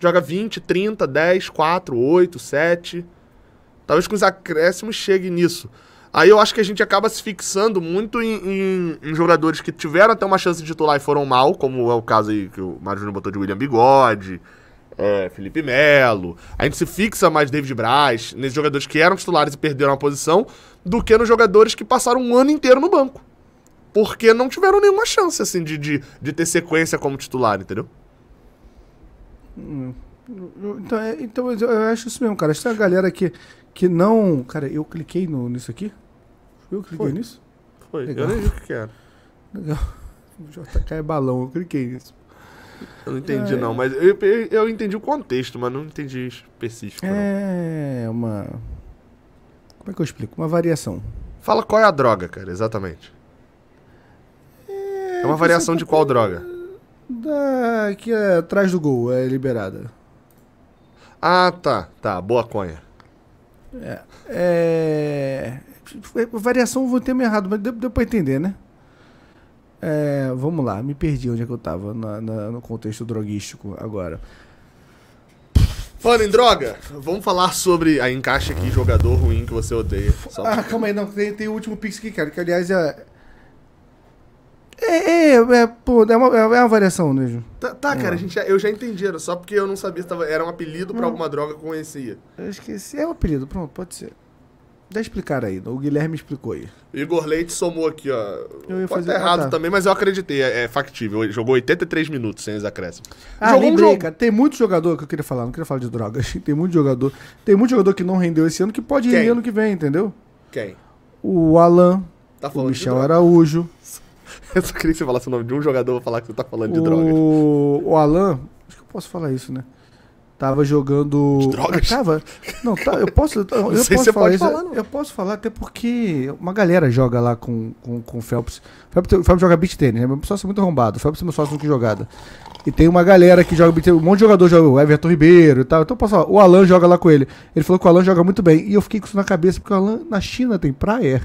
Joga 20, 30, 10, 4, 8, 7. Talvez com os acréscimos chegue nisso. Aí eu acho que a gente acaba se fixando muito em, em, em, jogadores que tiveram até uma chance de titular e foram mal, como é o caso aí que o Mário Júnior botou de William Bigode, é, Felipe Melo. A gente se fixa mais David Braz, nesses jogadores que eram titulares e perderam a posição, do que nos jogadores que passaram um ano inteiro no banco. Porque não tiveram nenhuma chance, assim, de, de, de ter sequência como titular, entendeu? Hum. Então, é, então eu acho isso mesmo, cara. Acho que a galera que, que não. Cara, eu cliquei no, nisso aqui? Eu cliquei Foi. nisso? Foi. Legal. Eu nem vi o que era. Legal. [LAUGHS] O JK é balão, eu cliquei nisso. Eu não entendi, é. não, mas eu, eu, eu, entendi o contexto, mas não entendi específico. É uma. Como é que eu explico? Uma variação. Fala qual é a droga, cara, exatamente. É, é uma variação de qual tá droga? Da. que é atrás do gol, é liberada. Ah, tá, tá, boa conha. É. é... Variação, vou ter me errado, mas deu, deu pra entender, né? É, vamos lá, me perdi onde é que eu tava na, na, no contexto droguístico agora. Falando em droga, vamos falar sobre a encaixa aqui, jogador ruim que você odeia. Só ah, calma aí, não, tem, tem o último Pix que quero, que aliás é. É, é, é, pô, é, uma, é uma variação mesmo. Tá, tá cara, a gente, eu já entendi, era só porque eu não sabia se tava, era um apelido pra alguma droga que eu conhecia. Eu esqueci, é um apelido, pronto, pode ser. Dá explicar aí. O Guilherme explicou aí. Igor Leite somou aqui, ó. Eu ia Pode fazer... tá errado ah, tá. também, mas eu acreditei. É, é, factível. Jogou 83 minutos sem os acréscimos. Ah, Jogou lembrei, um jogo... cara. Tem muito jogador que eu queria falar. Não queria falar de drogas. [LAUGHS] Tem muito jogador. Tem muito jogador que não rendeu esse ano que pode Quem? ano que vem, entendeu? Quem? O Alan. Tá o Michel Araújo. [LAUGHS] Eu só queria que você falasse o nome de um jogador pra falar que você tá falando o... de drogas. O Alan. Acho que eu posso falar isso, né? Tava jogando. drogas? Ah, tava. Não, tá, eu posso. Eu, [LAUGHS] não eu sei posso se falar pode falar, não. Eu posso falar até porque uma galera joga lá com, com, com o Phelps. O Phelps, joga beat tênis, né? Meu sócio é muito arrombado. O Phelps é meu sócio que jogada. E tem uma galera que joga beat tênis. Um monte de jogador joga o Everton Ribeiro e tal. Então eu posso falar. O Alan joga lá com ele. Ele falou que o Alan joga muito bem. E eu fiquei com isso na cabeça, porque o Alan na China tem praia.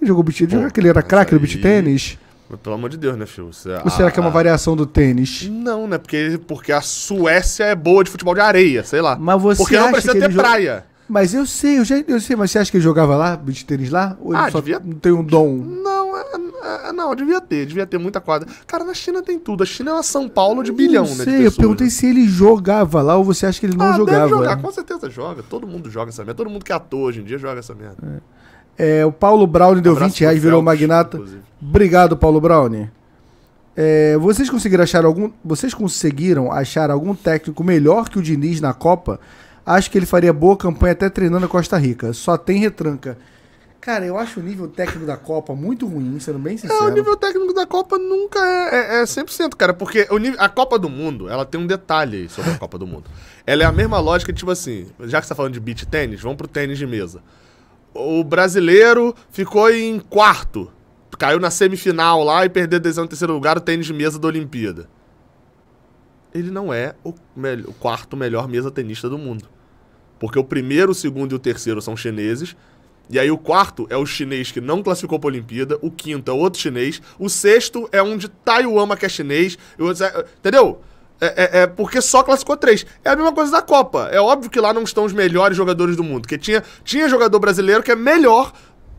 Ele jogou beat tênis. Ele era craque do beat tênis. Mas, pelo amor de Deus, né, filho? Você, Ou a, será que é uma a... variação do tênis? Não, né? Porque, porque a Suécia é boa de futebol de areia, sei lá. Mas você porque não precisa ter praia. Mas eu sei, eu já eu sei, mas você acha que ele jogava lá, de tênis lá? Ou ah, só devia... não tem um dom? Não, é, é, é, não, devia ter, devia ter muita quadra. Cara, na China tem tudo. A China é uma São Paulo de eu bilhão, não sei, né? Sei, eu perguntei né? se ele jogava lá ou você acha que ele não ah, jogava. Deve jogar, com certeza joga. Todo mundo joga essa merda. Todo mundo que é ator hoje em dia joga essa merda. É. É, o Paulo Brown deu 20 reais, virou magnata. Inclusive. Obrigado, Paulo Brown. É, vocês conseguiram achar algum. Vocês conseguiram achar algum técnico melhor que o Diniz na Copa? Acho que ele faria boa campanha até treinando a Costa Rica. Só tem retranca. Cara, eu acho o nível técnico da Copa muito ruim, sendo bem sincero. É, o nível técnico da Copa nunca é, é, é 100%, cara, porque o nível, a Copa do Mundo, ela tem um detalhe sobre a Copa do Mundo. Ela é a mesma lógica, tipo assim, já que você tá falando de beach tênis, vamos pro tênis de mesa o brasileiro ficou em quarto. Caiu na semifinal lá e perdeu decisão em terceiro lugar o tênis de mesa da Olimpíada. Ele não é o, o quarto melhor mesa tenista do mundo. Porque o primeiro, o segundo e o terceiro são chineses. E aí o quarto é o chinês que não classificou para a Olimpíada, o quinto é outro chinês, o sexto é um de Taiwan que é chinês, e é, entendeu? É, é, é, porque só classificou três. É a mesma coisa da Copa. É óbvio que lá não estão os melhores jogadores do mundo, que tinha, tinha jogador brasileiro que é melhor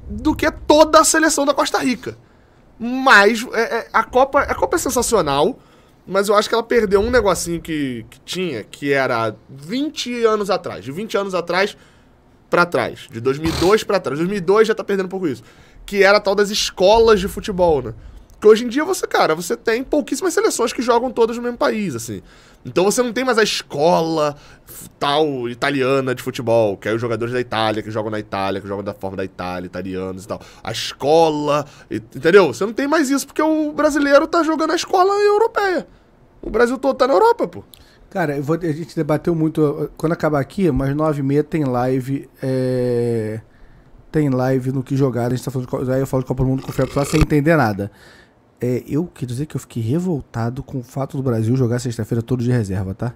do que toda a seleção da Costa Rica. Mas é, é, a Copa, a Copa é sensacional, mas eu acho que ela perdeu um negocinho que, que tinha, que era 20 anos atrás, de 20 anos atrás para trás, de 2002 para trás. 2002 já tá perdendo um pouco isso, que era a tal das escolas de futebol, né? Porque hoje em dia você, cara, você tem pouquíssimas seleções que jogam todas no mesmo país, assim. Então você não tem mais a escola tal italiana de futebol, que é os jogadores da Itália, que jogam na Itália, que jogam da forma da Itália, italianos e tal. A escola, entendeu? Você não tem mais isso porque o brasileiro tá jogando a escola europeia. O Brasil todo tá na Europa, pô. Cara, eu vou, a gente debateu muito. Eh, quando acabar aqui, mas 9 e meia tem live. É, tem live no que jogar. A gente tá falando. Aí eu falo de Copa do Mundo com o Felps lá sem entender nada. É, eu quero dizer que eu fiquei revoltado com o fato do Brasil jogar sexta-feira todo de reserva, tá?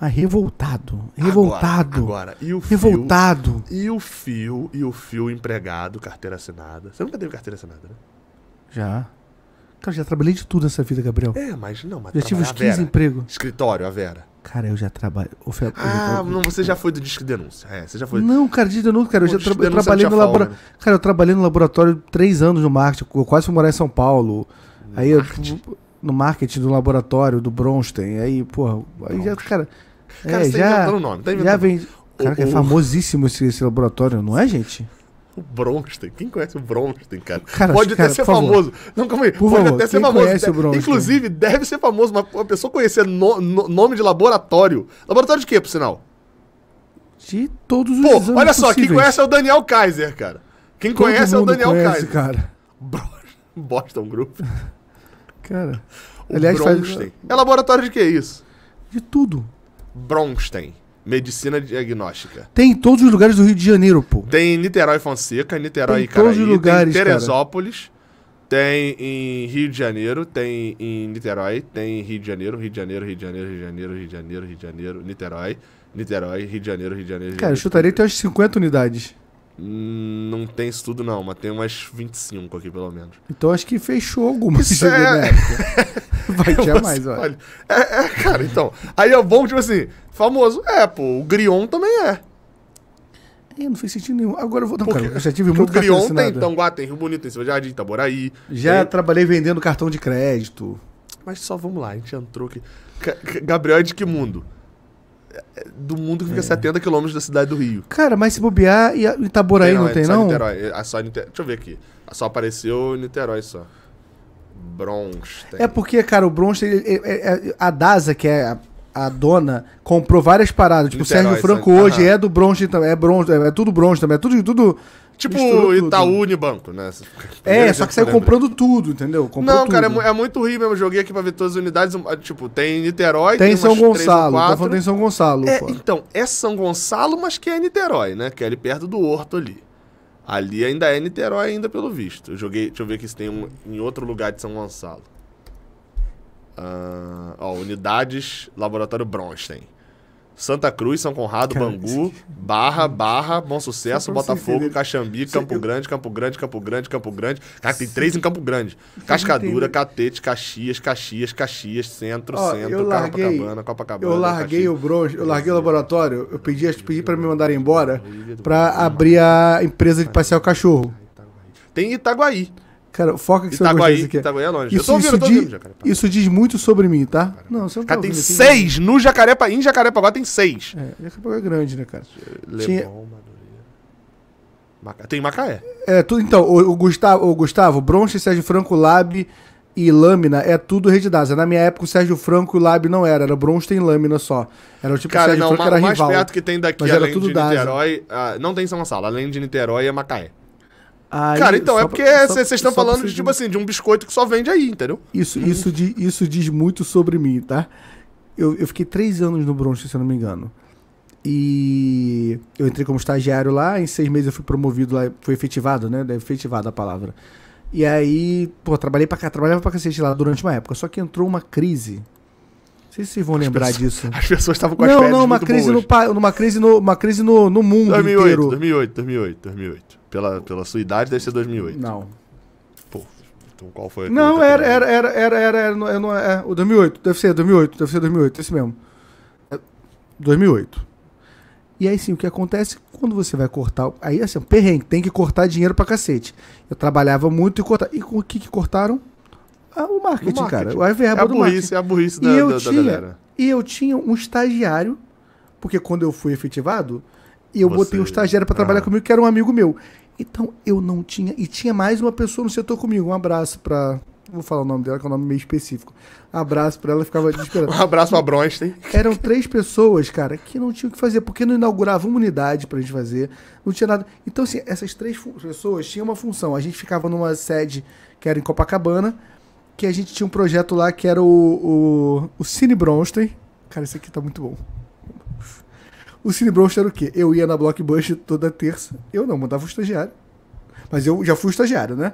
Mas revoltado. Revoltado. Agora, agora. e o fio, Revoltado. E o fio, e o fio empregado, carteira assinada. Você nunca teve carteira assinada, né? Já. Cara, eu já trabalhei de tudo nessa vida, Gabriel. É, mas não, mas. Já tive uns 15 é empregos. Escritório, a Vera. Cara, eu já trabalho. Ah, eu... não, você já foi do disco de denúncia. É, você já foi. Não, cara, disque de denúncia, cara. eu já tra... eu trabalhei no laboratório. Né? Cara, eu trabalhei no laboratório três anos no marketing. Eu quase fui morar em São Paulo. No aí marketing? Eu... No marketing do laboratório, do Bronstein. Aí, porra. Aí já, cara. Cara, é, você tá já, inventou o nome. Tá inventando. Já vem. Cara, é o, é famosíssimo esse, esse laboratório, não é, gente? O Bronstein. Quem conhece o Bronstein, cara? cara pode até cara, ser famoso. Favor. Não, calma aí. Por pode favor, até ser famoso. Inclusive, deve ser famoso, mas uma pessoa conhecer no, no, nome de laboratório. Laboratório de quê, por sinal? De todos os Pô, exames olha só, possíveis. quem conhece é o Daniel Kaiser, cara. Quem Todo conhece é o Daniel conhece, Kaiser. cara. [LAUGHS] Boston Group. Cara. o aliás, Bronstein. Faz... É laboratório de que isso? De tudo. Bronstein. Medicina diagnóstica. Tem em todos os lugares do Rio de Janeiro, pô. Tem em Niterói Fonseca, Niterói tem Icaraí, todos os lugares, tem em Teresópolis, cara. tem em Rio de Janeiro, tem em Niterói, tem em Rio de Janeiro, Rio de Janeiro, Rio de Janeiro, Rio de Janeiro, Rio de Janeiro, Rio de Janeiro, Niterói, Niterói, Rio de Janeiro, Rio de Janeiro. cara, eu chutaria até umas 50 unidades. Não tem isso tudo, não, mas tem umas 25 aqui, pelo menos. Então acho que fechou algumas. É... Vai te mais olha. É, é, cara, então. Aí é bom, tipo assim, famoso. É, pô, o Grion também é. É, não fez sentido nenhum. Agora eu vou. Não, cara, eu já tive muito o Grion tem Tanguá, tem Rio Bonito, tem Seu Jardim, Itaboraí. Já tem... trabalhei vendendo cartão de crédito. Mas só vamos lá, a gente entrou aqui. Gabriel é de que mundo? É, é do mundo que fica é. 70 quilômetros da cidade do Rio. Cara, mas se bobear, Itaboraí tem, não, não é tem, só não? Niterói. É, é só Niterói. Deixa eu ver aqui. Só apareceu Niterói só. Bronstein. É porque, cara, o Bronstein. A Dasa, que é a, a, dona, comprou várias paradas. Tipo, o Sérgio né? Franco hoje é do Bronstein também. É, Bronze, é tudo Bronstein também. É tudo. tudo Tipo Itaú Unibanco, né? É, só que saiu né? comprando tudo, entendeu? Comprou não, tudo. cara, é, é, muito ruim mesmo. Joguei aqui pra ver todas as unidades. Tipo, tem Niterói, tem, tem São Gonçalo. Tá falando em São Gonçalo. É, então, é São Gonçalo, mas que é Niterói, né? Que é ali perto do Horto ali. Ali ainda é Niterói, ainda pelo visto. Eu joguei. Deixa eu ver aqui se tem um em outro lugar de São Gonçalo. Uh, ó, unidades, Laboratório Bronstein. Santa Cruz, São Conrado, Bangu, Barra, Barra, Bom Sucesso, Botafogo, Caxambi, Campo eu... Grande, Campo Grande, Campo Grande, Campo Grande. Cara, tem três em Campo Grande. Cascadura, Catete, Caxias, Caxias, Caxias, Centro, Ó, Centro, eu larguei, Copacabana, Copacabana. Eu larguei Caxias. o bronze, eu larguei o laboratório, eu pedi, pedi para me mandar embora para abrir a empresa de passear o cachorro. Tem Itaguaí. Cara, foca que Itaguaí, você Itaguaí é longe. Isso, eu tô ouvindo, isso, eu tô ouvindo, diz, isso diz muito sobre mim, tá? Caramba. Não, você não tá cara, ouvindo, tem seis! Tem... No Jacarepa, em Jacarepaguá tem seis. É, Jacarepaguá é grande, né, cara? Lebon, Tinha... Madureira. Tem Macaé. É, tudo, então, o, o Gustavo, o Gustavo, Bronche, Sérgio Franco, Lab e Lâmina é tudo Daza. Na minha época, o Sérgio Franco e o Lab não era. Era Bronstein e Lâmina só. Era o tipo cara, Sérgio não, Franco, era rival. O mais perto que tem daqui, além de Niterói... Ah, não tem São Gonçalo. Além de Niterói, é Macaé. Aí, Cara, então, é porque é vocês estão falando de, tipo assim, de um biscoito que só vende aí, entendeu? Isso, hum. isso, de, isso diz muito sobre mim, tá? Eu, eu fiquei três anos no Bronx, se eu não me engano. E eu entrei como estagiário lá, em seis meses eu fui promovido lá, foi efetivado, né? Efetivado a palavra. E aí, pô, trabalhei pra cá, trabalhava pra cacete lá durante uma época, só que entrou uma crise não sei se vocês vão as lembrar pessoas, disso. As pessoas estavam com as não, não, uma crise, no, uma crise no, uma crise no, no mundo 2008, inteiro. 2008, 2008, 2008. Pela, pela sua idade, deve ser 2008. Não. Pô, então qual foi? não, era, era, era, era, era, era, era, era, o 2008, deve ser 2008, deve ser 2008, esse mesmo. 2008. É, e aí sim, o que acontece quando você vai cortar. Aí assim, perrengue, tem que cortar dinheiro pra cacete. Eu trabalhava muito e cortava. E com o que, que cortaram? Ah, o, marketing, o marketing, cara. É o é a burrice, é a burrice da, e eu da, da tinha, galera. E eu tinha um estagiário, porque quando eu fui efetivado, eu você... botei um estagiário para trabalhar ah. comigo, que era um amigo meu. Então eu não tinha. E tinha mais uma pessoa no setor comigo. Um abraço pra. Vou falar o nome dela, que é um nome meio específico. Abraço pra ela, ficava esperando. [LAUGHS] um abraço pra Bronstein. Eram três pessoas, cara, que não tinham o que fazer, porque não inaugurava uma unidade pra gente fazer, não tinha nada. Então, assim, essas três pessoas tinham uma função. A gente ficava numa sede que era em Copacabana, que a gente tinha um projeto lá que era o, o, o Cine Bronstein. Cara, esse aqui tá muito bom. O Cine era o quê? Eu ia na Blockbuster toda terça. Eu não, mandava o estagiário. Mas eu já fui estagiário, né?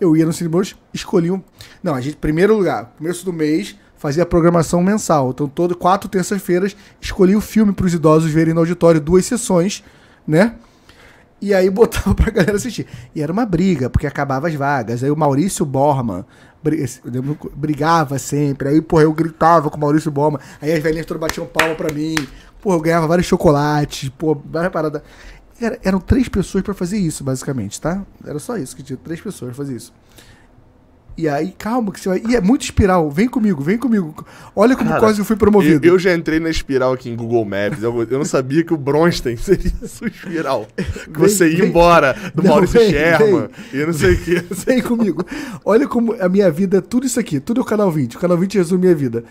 Eu ia no Cine escolhi um. Não, a gente, primeiro lugar, começo do mês, fazia a programação mensal. Então, todo, quatro terças-feiras, escolhi o filme para os idosos verem no auditório, duas sessões, né? E aí [LAUGHS] botava pra galera assistir. E era uma briga, porque acabava as vagas. Aí o Maurício Borman brigava sempre. Aí, porra, eu gritava com o Maurício Borman. Aí as velhinhas todas batiam palma pra mim. Pô, eu ganhava vários chocolates, pô, várias paradas. Era, eram três pessoas para fazer isso, basicamente, tá? Era só isso que tinha, três pessoas pra fazer isso. E aí, calma, que você vai. E é muito espiral. Vem comigo, vem comigo. Olha como Cara, quase eu fui promovido. Eu, eu, já entrei na espiral aqui em Google Maps. Eu, eu não sabia que o Bronstein [LAUGHS] seria sua espiral. Que vem, você ia vem. embora do não, Maurício vem, Sherman. Vem. E não sei o que. [LAUGHS] Vem comigo. Olha como a minha vida, é tudo isso aqui, tudo é o canal 20. O canal 20 resume a minha vida.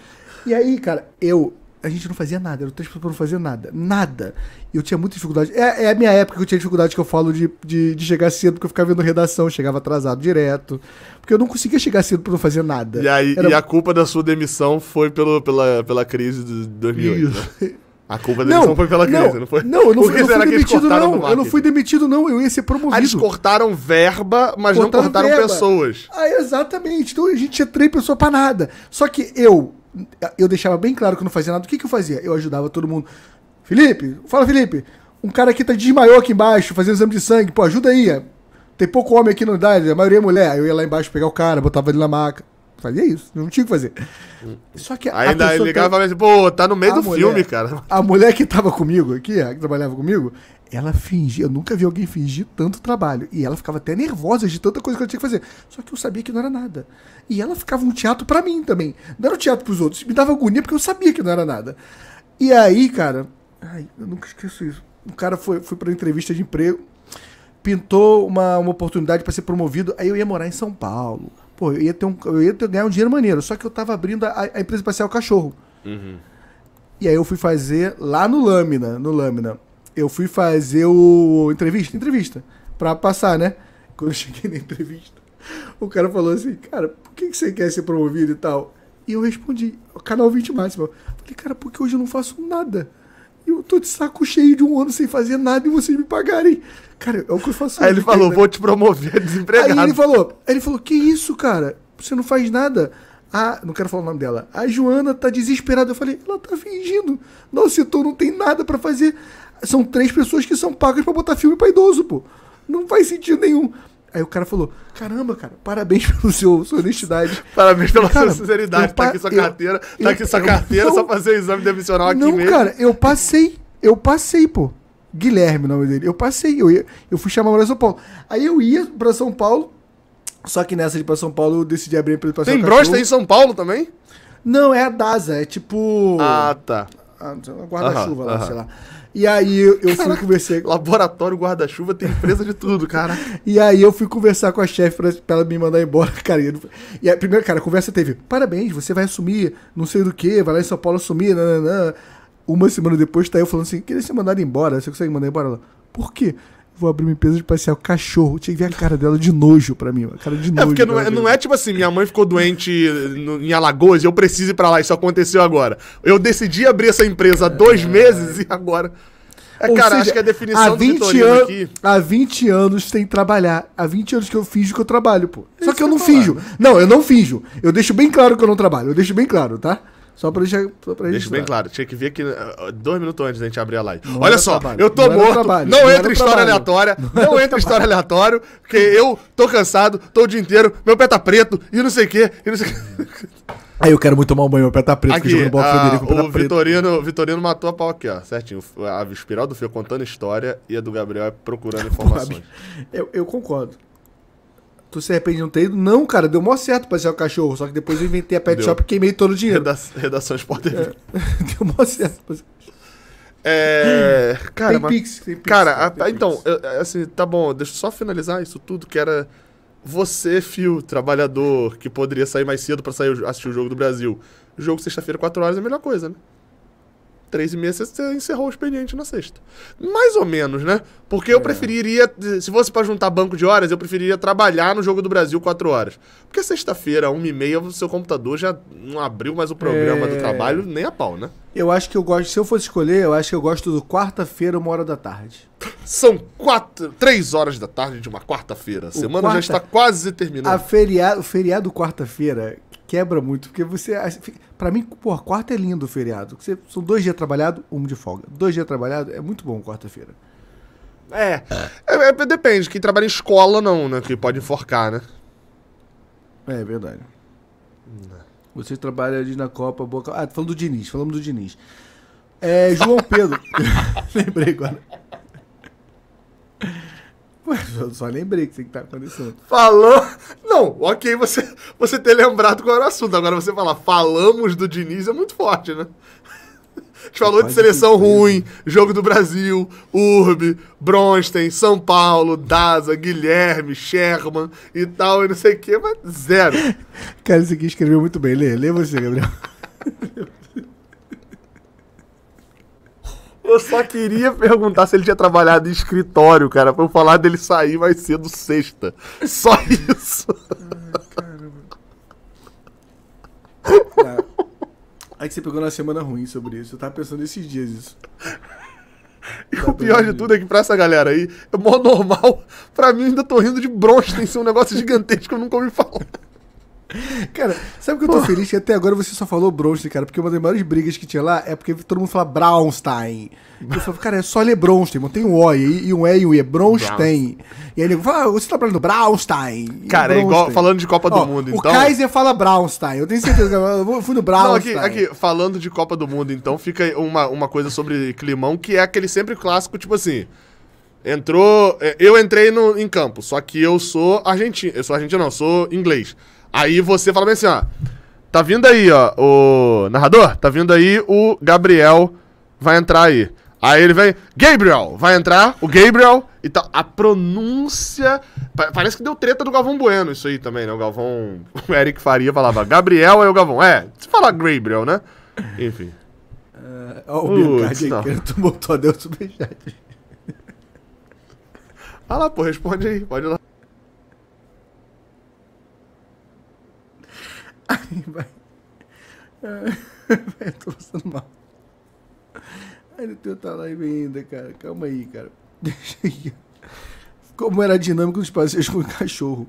E aí, cara, eu a gente não fazia nada, eram três pessoas não faziam nada. Nada. Eu tinha muita dificuldade. É, é, a minha época que eu tinha dificuldade que eu falo de, de, de chegar cedo, porque eu ficava vendo redação, chegava atrasado direto. Porque eu não conseguia chegar cedo pra não fazer nada. E, aí, Era... e a culpa da sua demissão foi pelo, pela, pela crise de 2008. Né? A culpa da demissão não, foi pela crise, não, não foi? Não, eu não, fui, eu não fui demitido, não. Eu não fui demitido, não. Eu ia ser promovido. Aí ah, eles cortaram verba, mas cortaram não cortaram verba. pessoas. Ah, exatamente. Então a gente tinha três pessoas pra nada. Só que eu, eu deixava bem claro que eu não fazia nada. O que, que eu fazia? Eu ajudava todo mundo. Felipe, fala Felipe, um cara aqui tá desmaiou aqui embaixo, fazendo exame de sangue, pô, ajuda aí. Tem pouco homem aqui na idade, a maioria é mulher. Eu ia lá embaixo pegar o cara, botava ele na maca. Fazia isso, não tinha o que fazer. Só que Ainda a ligava e falava assim, pô, tá no meio do mulher, filme, cara. A mulher que tava comigo aqui, que trabalhava comigo, ela fingia, eu nunca vi alguém fingir tanto trabalho. E ela ficava até nervosa de tanta coisa que ela tinha que fazer. Só que eu sabia que não era nada. E ela ficava um teatro para mim também. Não era um teatro pros outros. Me dava agonia porque eu sabia que não era nada. E aí, cara. Ai, eu nunca esqueço isso. O cara foi, foi pra entrevista de emprego, pintou uma, uma oportunidade para ser promovido. Aí eu ia morar em São Paulo. Pô, eu ia, ter um, eu ia ter, ganhar um dinheiro maneiro. Só que eu tava abrindo a, a empresa pra ser o cachorro. Uhum. E aí eu fui fazer lá no Lâmina, no Lâmina eu fui fazer o entrevista, entrevista, pra passar, né? Quando eu cheguei na entrevista, o cara falou assim, cara, por que, que você quer ser promovido e tal? E eu respondi, canal 20 máximo. Falei, cara, porque hoje eu não faço nada. Eu tô de saco cheio de um ano sem fazer nada e vocês me pagarem. Cara, é o que eu faço. Aí ele falou, vou te promover [LAUGHS] desempregado. Aí ele falou, ele falou, que isso, cara? Você não faz nada? Ah, não quero falar o nome dela. A Joana tá desesperada. Eu falei, ela tá fingindo. não eu não tem nada para fazer. São três pessoas que são pagas para botar filme pra idoso, pô. Não faz sentido nenhum. Aí o cara falou: Caramba, cara, parabéns [LAUGHS] pela sua honestidade. Parabéns pela cara, sua sinceridade. Tá aqui sua carteira, tá aqui sua carteira, não, só fazer o exame demissional aqui não, mesmo. Cara, eu passei, eu passei, pô. Guilherme, o nome dele. Eu passei, eu, ia, eu fui chamar pra São Paulo. Aí eu ia pra São Paulo, só que nessa de ir pra São Paulo eu decidi abrir pra ele passar. Tem brosta em São Paulo também? Não, é a DASA, é tipo. Ah, tá. Ah, guarda-chuva uh -huh, lá, uh -huh. sei lá. E aí eu, fui conversar. Laboratório guarda-chuva tem empresa de tudo, cara. [LAUGHS] e aí eu fui conversar com a chefe pra, pra, ela me mandar embora, [LAUGHS] cara. E, e aí, primeiro, cara, a conversa teve: parabéns, você vai assumir, não sei do que, vai lá em São Paulo assumir, nananã. Uma semana depois tá eu falando assim: queria ser mandado embora, você consegue mandar embora? Ela, por quê? vou abrir uma empresa de passear o cachorro. Tinha que ver a cara dela de nojo pra mim, a cara de é nojo. É porque não é, não é, tipo assim, minha mãe ficou doente no, em Alagoas e eu preciso ir pra lá, isso aconteceu agora. Eu decidi abrir essa empresa há dois é... meses e agora... É, Ou cara, seja, acho que a definição há 20 do aqui... Há 20 anos tem que trabalhar. Há 20 anos que eu finjo que eu trabalho, pô. Só isso que eu não falar, finjo. Não, eu não finjo. Eu deixo bem claro que eu não trabalho. Eu deixo bem claro, tá? Só pra gente, só pra Deixa bem claro, tinha que ver que ah, dois minutos antes da gente abrir a live. Não Olha só, trabalho, eu tô não morto, trabalho, não, não entra história aleatória, não, entra história aleatória, porque eu tô cansado, tô o dia inteiro, meu pé tá preto e não sei o quê, e não sei o quê. Aí eu quero muito tomar um banho, meu pé tá preto, aqui, jogando bola ah, Frederico, tá o, o Vitorino, Vitorino, Vitorino matou a pau aqui, ó, certinho. A espiral do Fio contando história e a do Gabriel é procurando [LAUGHS] informações. eu, eu concordo. Tu se arrepende de não ter ido? Não, cara, deu mó certo pra ser o cachorro. Só que depois eu inventei a pet deu. shop e queimei todo o dinheiro. Reda redação Sport TV. É. [LAUGHS] deu mó certo. É. Cara, tem mas, Pix, tem Pix. Cara, tem a, então, Eu, assim, tá bom, deixa eu só finalizar isso tudo, que era você, Fio, trabalhador, que poderia sair mais cedo pra sair, assistir o jogo do Brasil. jogo sexta-feira, 4 horas, é a melhor coisa, né? três e meia você encerrou o expediente na sexta. Mais ou menos, né? Porque eu é. preferiria, se fosse para juntar banco de horas, eu preferiria trabalhar no Jogo do Brasil quatro horas. Porque sexta-feira, uma e meia, o seu computador já não abriu mais o programa é. do trabalho, nem a pau, né? Eu acho que eu gosto, se eu fosse escolher, eu acho que eu gosto do quarta-feira, uma hora da tarde. São quatro, três horas da tarde de uma quarta-feira. A semana quarta, já está quase terminando. A feriado, o feriado quarta-feira, quebra muito, porque você. para mim, pô, quarta é lindo o feriado. Você, são dois dias trabalhado, um de folga. Dois dias trabalhado é muito bom quarta-feira. É, é, é, é Depende. Quem trabalha em escola, não, né? Que pode enforcar, né? É, é verdade. Não. Você trabalha ali na Copa Boca. Ah, falando do Diniz, falamos do Diniz. É, João Pedro. [LAUGHS] Lembrei agora. [LAUGHS] Eu só lembrei que você que tá acontecendo. Falou. Não, ok, você, você ter lembrado qual era o assunto. Agora você falar, falamos do Diniz é muito forte, né? A gente falou de seleção ruim, jogo do Brasil, Urbe, Bronstein, São Paulo, Daza, Guilherme, Sherman e tal, e não sei o quê mas zero. [LAUGHS] Cara, esse aqui escreveu muito bem. Lê, lê você, Gabriel. [LAUGHS] Eu só queria perguntar se ele tinha trabalhado em escritório, cara, pra eu falar dele sair mais cedo sexta. Só ah, isso. Ai, é. ah, aí que você pegou na semana ruim sobre isso. Eu tava pensando esses dias isso. E tá o pior de tudo é que pra essa galera aí, é mó normal. Pra mim, ainda tô rindo de Bronstein ser um negócio gigantesco que eu nunca ouvi falar. Cara, sabe que eu tô Pô. feliz que até agora você só falou Bronstein, cara, porque uma das maiores brigas que tinha lá é porque todo mundo fala Braunstein. eu falo, cara, é só ler Bronstein, mano. tem um O e, e um E e um E, é Bronstein. E aí ele fala, ah, você tá falando Braunstein. É cara, é, igual falando de Copa Ó, do Mundo, o então. O Kaiser fala Braunstein, eu tenho certeza que eu fui no Braunstein. Não, aqui, aqui, falando de Copa do Mundo, então, fica uma, uma coisa sobre climão, que é aquele sempre clássico, tipo assim. Entrou. É, eu entrei no, em campo, só que eu sou argentino. Eu sou argentino, não, sou inglês. Aí você fala bem assim, ó. Tá vindo aí, ó, o narrador, tá vindo aí o Gabriel vai entrar aí. Aí ele vem, Gabriel, vai entrar, o Gabriel e tal. A pronúncia. Parece que deu treta do Galvão Bueno isso aí também, né? O Galvão. [LAUGHS] O Eric Faria falava Gabriel, aí é o Galvão. É, se falar Gabriel, né? Enfim. Uh, ó, o Putz, Biancardi aí, tomou Deus superchat. Ah lá, pô, responde aí, pode ir lá. Aí vai. Ai, eu tô passando mal. não tem outra live ainda, cara. Calma aí, cara. Deixa aí. Como era dinâmico dos passeios com o cachorro.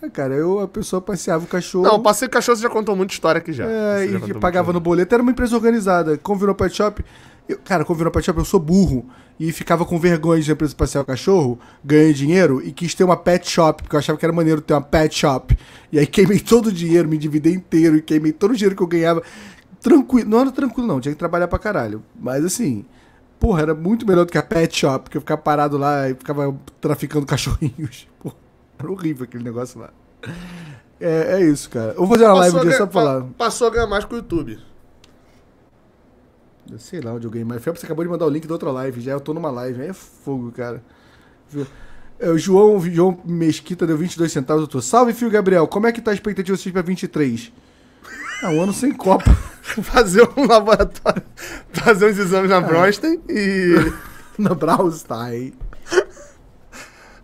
Ah, cara, eu, a pessoa passeava o cachorro. Não, passeio com cachorro você já contou muita história aqui já. É, você e já pagava no boleto. Era uma empresa organizada. Como virou pet shop, eu, cara, quando virou pet shop, eu sou burro. E ficava com vergonha de empresa passear o cachorro, ganhei dinheiro e quis ter uma pet shop, porque eu achava que era maneiro ter uma pet shop. E aí queimei [LAUGHS] todo o dinheiro, me dividei inteiro e queimei todo o dinheiro que eu ganhava. Tranquilo, não era tranquilo não, tinha que trabalhar pra caralho. Mas assim, porra, era muito melhor do que a pet shop, porque eu ficava parado lá e ficava traficando [LAUGHS] cachorrinhos. Porra, era horrível aquele negócio lá. É, é isso, cara. Eu vou fazer uma passou live disso só pra falar. Passou a ganhar mais com o YouTube. Eu sei lá onde eu ganhei, mas Felps acabou de mandar o link da outra live. Já eu tô numa live, aí é fogo, cara. É, o João, João Mesquita deu 22 centavos. Eu Salve, filho Gabriel. Como é que tá a expectativa de vocês pra 23? É ah, um ano sem Copa. [LAUGHS] fazer um laboratório, [LAUGHS] fazer uns exames na é. Brostein e. [LAUGHS] na Braunstein.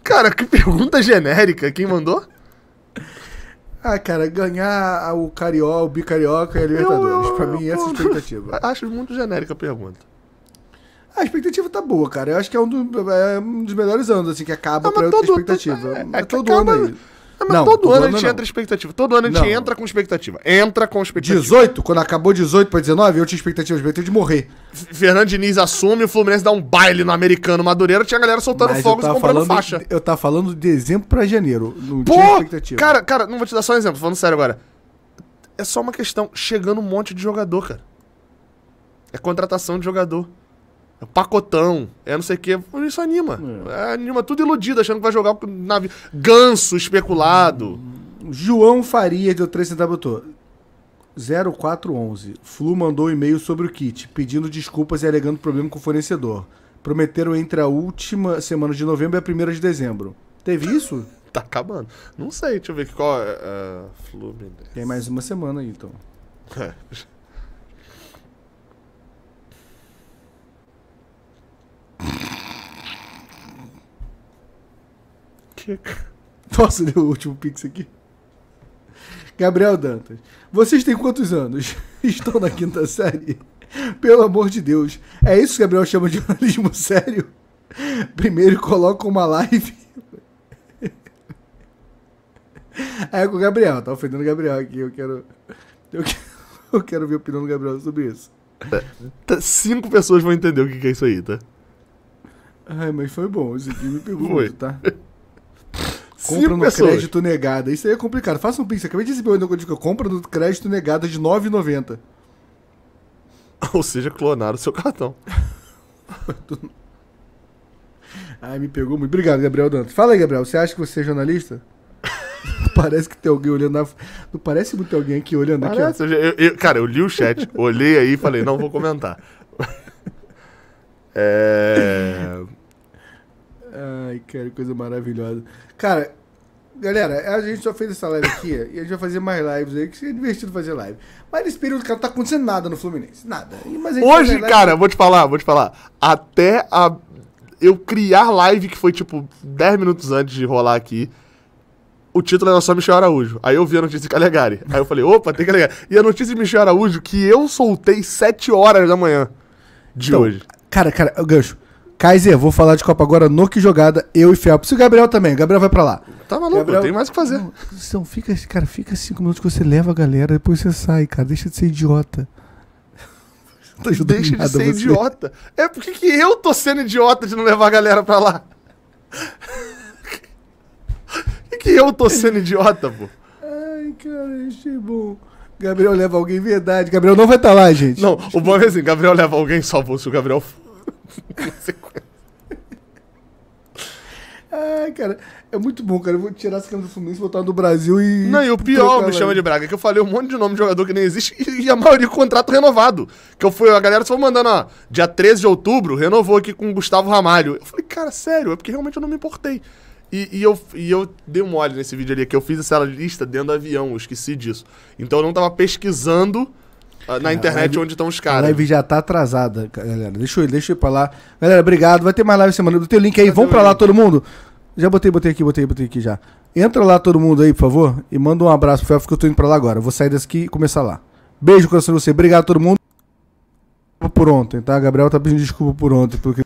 Cara, que pergunta genérica. Quem mandou? Ah, cara, ganhar o Carioca, o Bicarioca e é a Libertadores. Eu, pra mim, eu, essa é a [LAUGHS] expectativa. Acho muito genérica a pergunta. A expectativa tá boa, cara. Eu acho que é um, do, é um dos melhores anos, assim, que acaba não, pra eu ter expectativa. É, é, é todo acaba, ano aí. Ah, mas não, todo, todo, ano, a gente não. entra expectativa. Todo ano a gente não. entra com expectativa. Entra com expectativa. 18? Quando acabou 18 pra 19, eu tinha expectativa, expectativa de morrer. Fernando Diniz assume, o Fluminense dá um baile no americano Madureira, tinha a galera soltando mas fogos e comprando falando, faixa. Eu tava falando de dezembro pra janeiro. Não Pô, tinha expectativa. Cara, cara, não vou te dar só um exemplo, falando sério agora. É só uma questão, chegando um monte de jogador, cara. É contratação de jogador. É pacotão, é não sei o quê. Isso anima. É. é anima tudo iludido, achando que vai jogar na Ganso especulado. João Faria deu 3 centavos botou. 0411. Flu mandou um e-mail sobre o kit, pedindo desculpas e alegando problema com o fornecedor. Prometeram entre a última semana de novembro e a primeira de dezembro. Teve isso? [LAUGHS] tá acabando. Não sei, deixa eu ver qual é. Uh, é, Fluminense. Tem mais uma semana aí, então. É. Que... [LAUGHS] Nossa, deu o último pix aqui. Gabriel Dantas. Vocês têm quantos anos? [LAUGHS] Estão na quinta série? Pelo amor de Deus. É isso que Gabriel chama de jornalismo [LAUGHS] sério? Primeiro coloca uma live. É com o Gabriel, tá ofendendo o Gabriel aqui. Eu quero. Eu quero, eu quero ver a opinião do Gabriel sobre isso. Tá, tá, cinco pessoas vão entender o que é isso aí, tá? Ai, mas foi bom. Esse aqui me pegou muito, tá? [LAUGHS] Compra no pessoas. crédito negado. Isso aí é complicado. Faça um pix. Acabei de receber uma notificação. Compra no crédito negado de 9,90. [LAUGHS] Ou seja, clonaram seu cartão. [LAUGHS] Ai, me pegou muito. Obrigado, Gabriel Dantas. Fala aí, Gabriel. Você acha que você é jornalista? parece que tem alguém olhando na... Não parece muito alguém aqui olhando parece, aqui, eu, eu, cara, eu li o chat, olhei aí e falei, não vou comentar. É... Ai, cara, coisa maravilhosa. Cara, galera, a gente só fez essa live aqui e a gente vai fazer mais lives aí, que é divertido fazer live. Mas nesse período, cara, não tá acontecendo nada no Fluminense. Nada. Hoje, cara, vou te falar, vou te falar. Até a... eu criar live que foi tipo 10 minutos antes de rolar aqui. O título era só Michel Araújo. Aí eu vi a notícia de Calegari. Aí eu falei, opa, tem Calegari. E a notícia de Michel Araújo que eu soltei 7 horas da manhã de então, hoje. Cara, cara, gancho. Kaiser, vou falar de Copa agora no que jogada, eu e Felps. E o Gabriel também, o Gabriel vai pra lá. Tá maluco, Gabriel... tem mais o que fazer. então, fica, cara, fica cinco minutos que você leva a galera, depois você sai, cara. Deixa de ser idiota. [LAUGHS] Deixa de ser você. idiota. É porque que eu tô sendo idiota de não levar a galera pra lá. [LAUGHS] e que eu tô sendo idiota, pô? Ai, cara, achei bom. Gabriel leva alguém, verdade. Gabriel não vai estar tá lá, gente. Não, o bom é assim, Gabriel leva alguém só se o Gabriel for. Ah, cara, é muito bom, cara. Eu vou tirar essa camisa do Fluminense, botar do Brasil e. Não, e o pior me chama de Braga, que eu falei um monte de nome de jogador que nem existe e a maioria contrato renovado. Que eu fui, a galera só mandando, ó, dia 13 de outubro, renovou aqui com o Gustavo Ramalho. Eu falei, cara, sério, é porque realmente eu não me importei. E, e, eu, e eu dei um olho nesse vídeo ali, que eu fiz essa lista dentro do avião, eu esqueci disso. Então eu não tava pesquisando ah, na internet live, onde estão os caras. A live já tá atrasada, galera. Deixa eu, deixa eu ir pra lá. Galera, obrigado. Vai ter mais live semana. Tem o link aí. Vamos pra lá, todo mundo. Já botei, botei aqui, botei, botei aqui já. Entra lá todo mundo aí, por favor, e manda um abraço pro Elfo que eu tô indo pra lá agora. vou sair daqui e começar lá. Beijo, coração de você. Obrigado a todo mundo. Por ontem, tá? Gabriel tá pedindo desculpa por ontem, porque.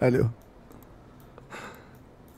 Valeu.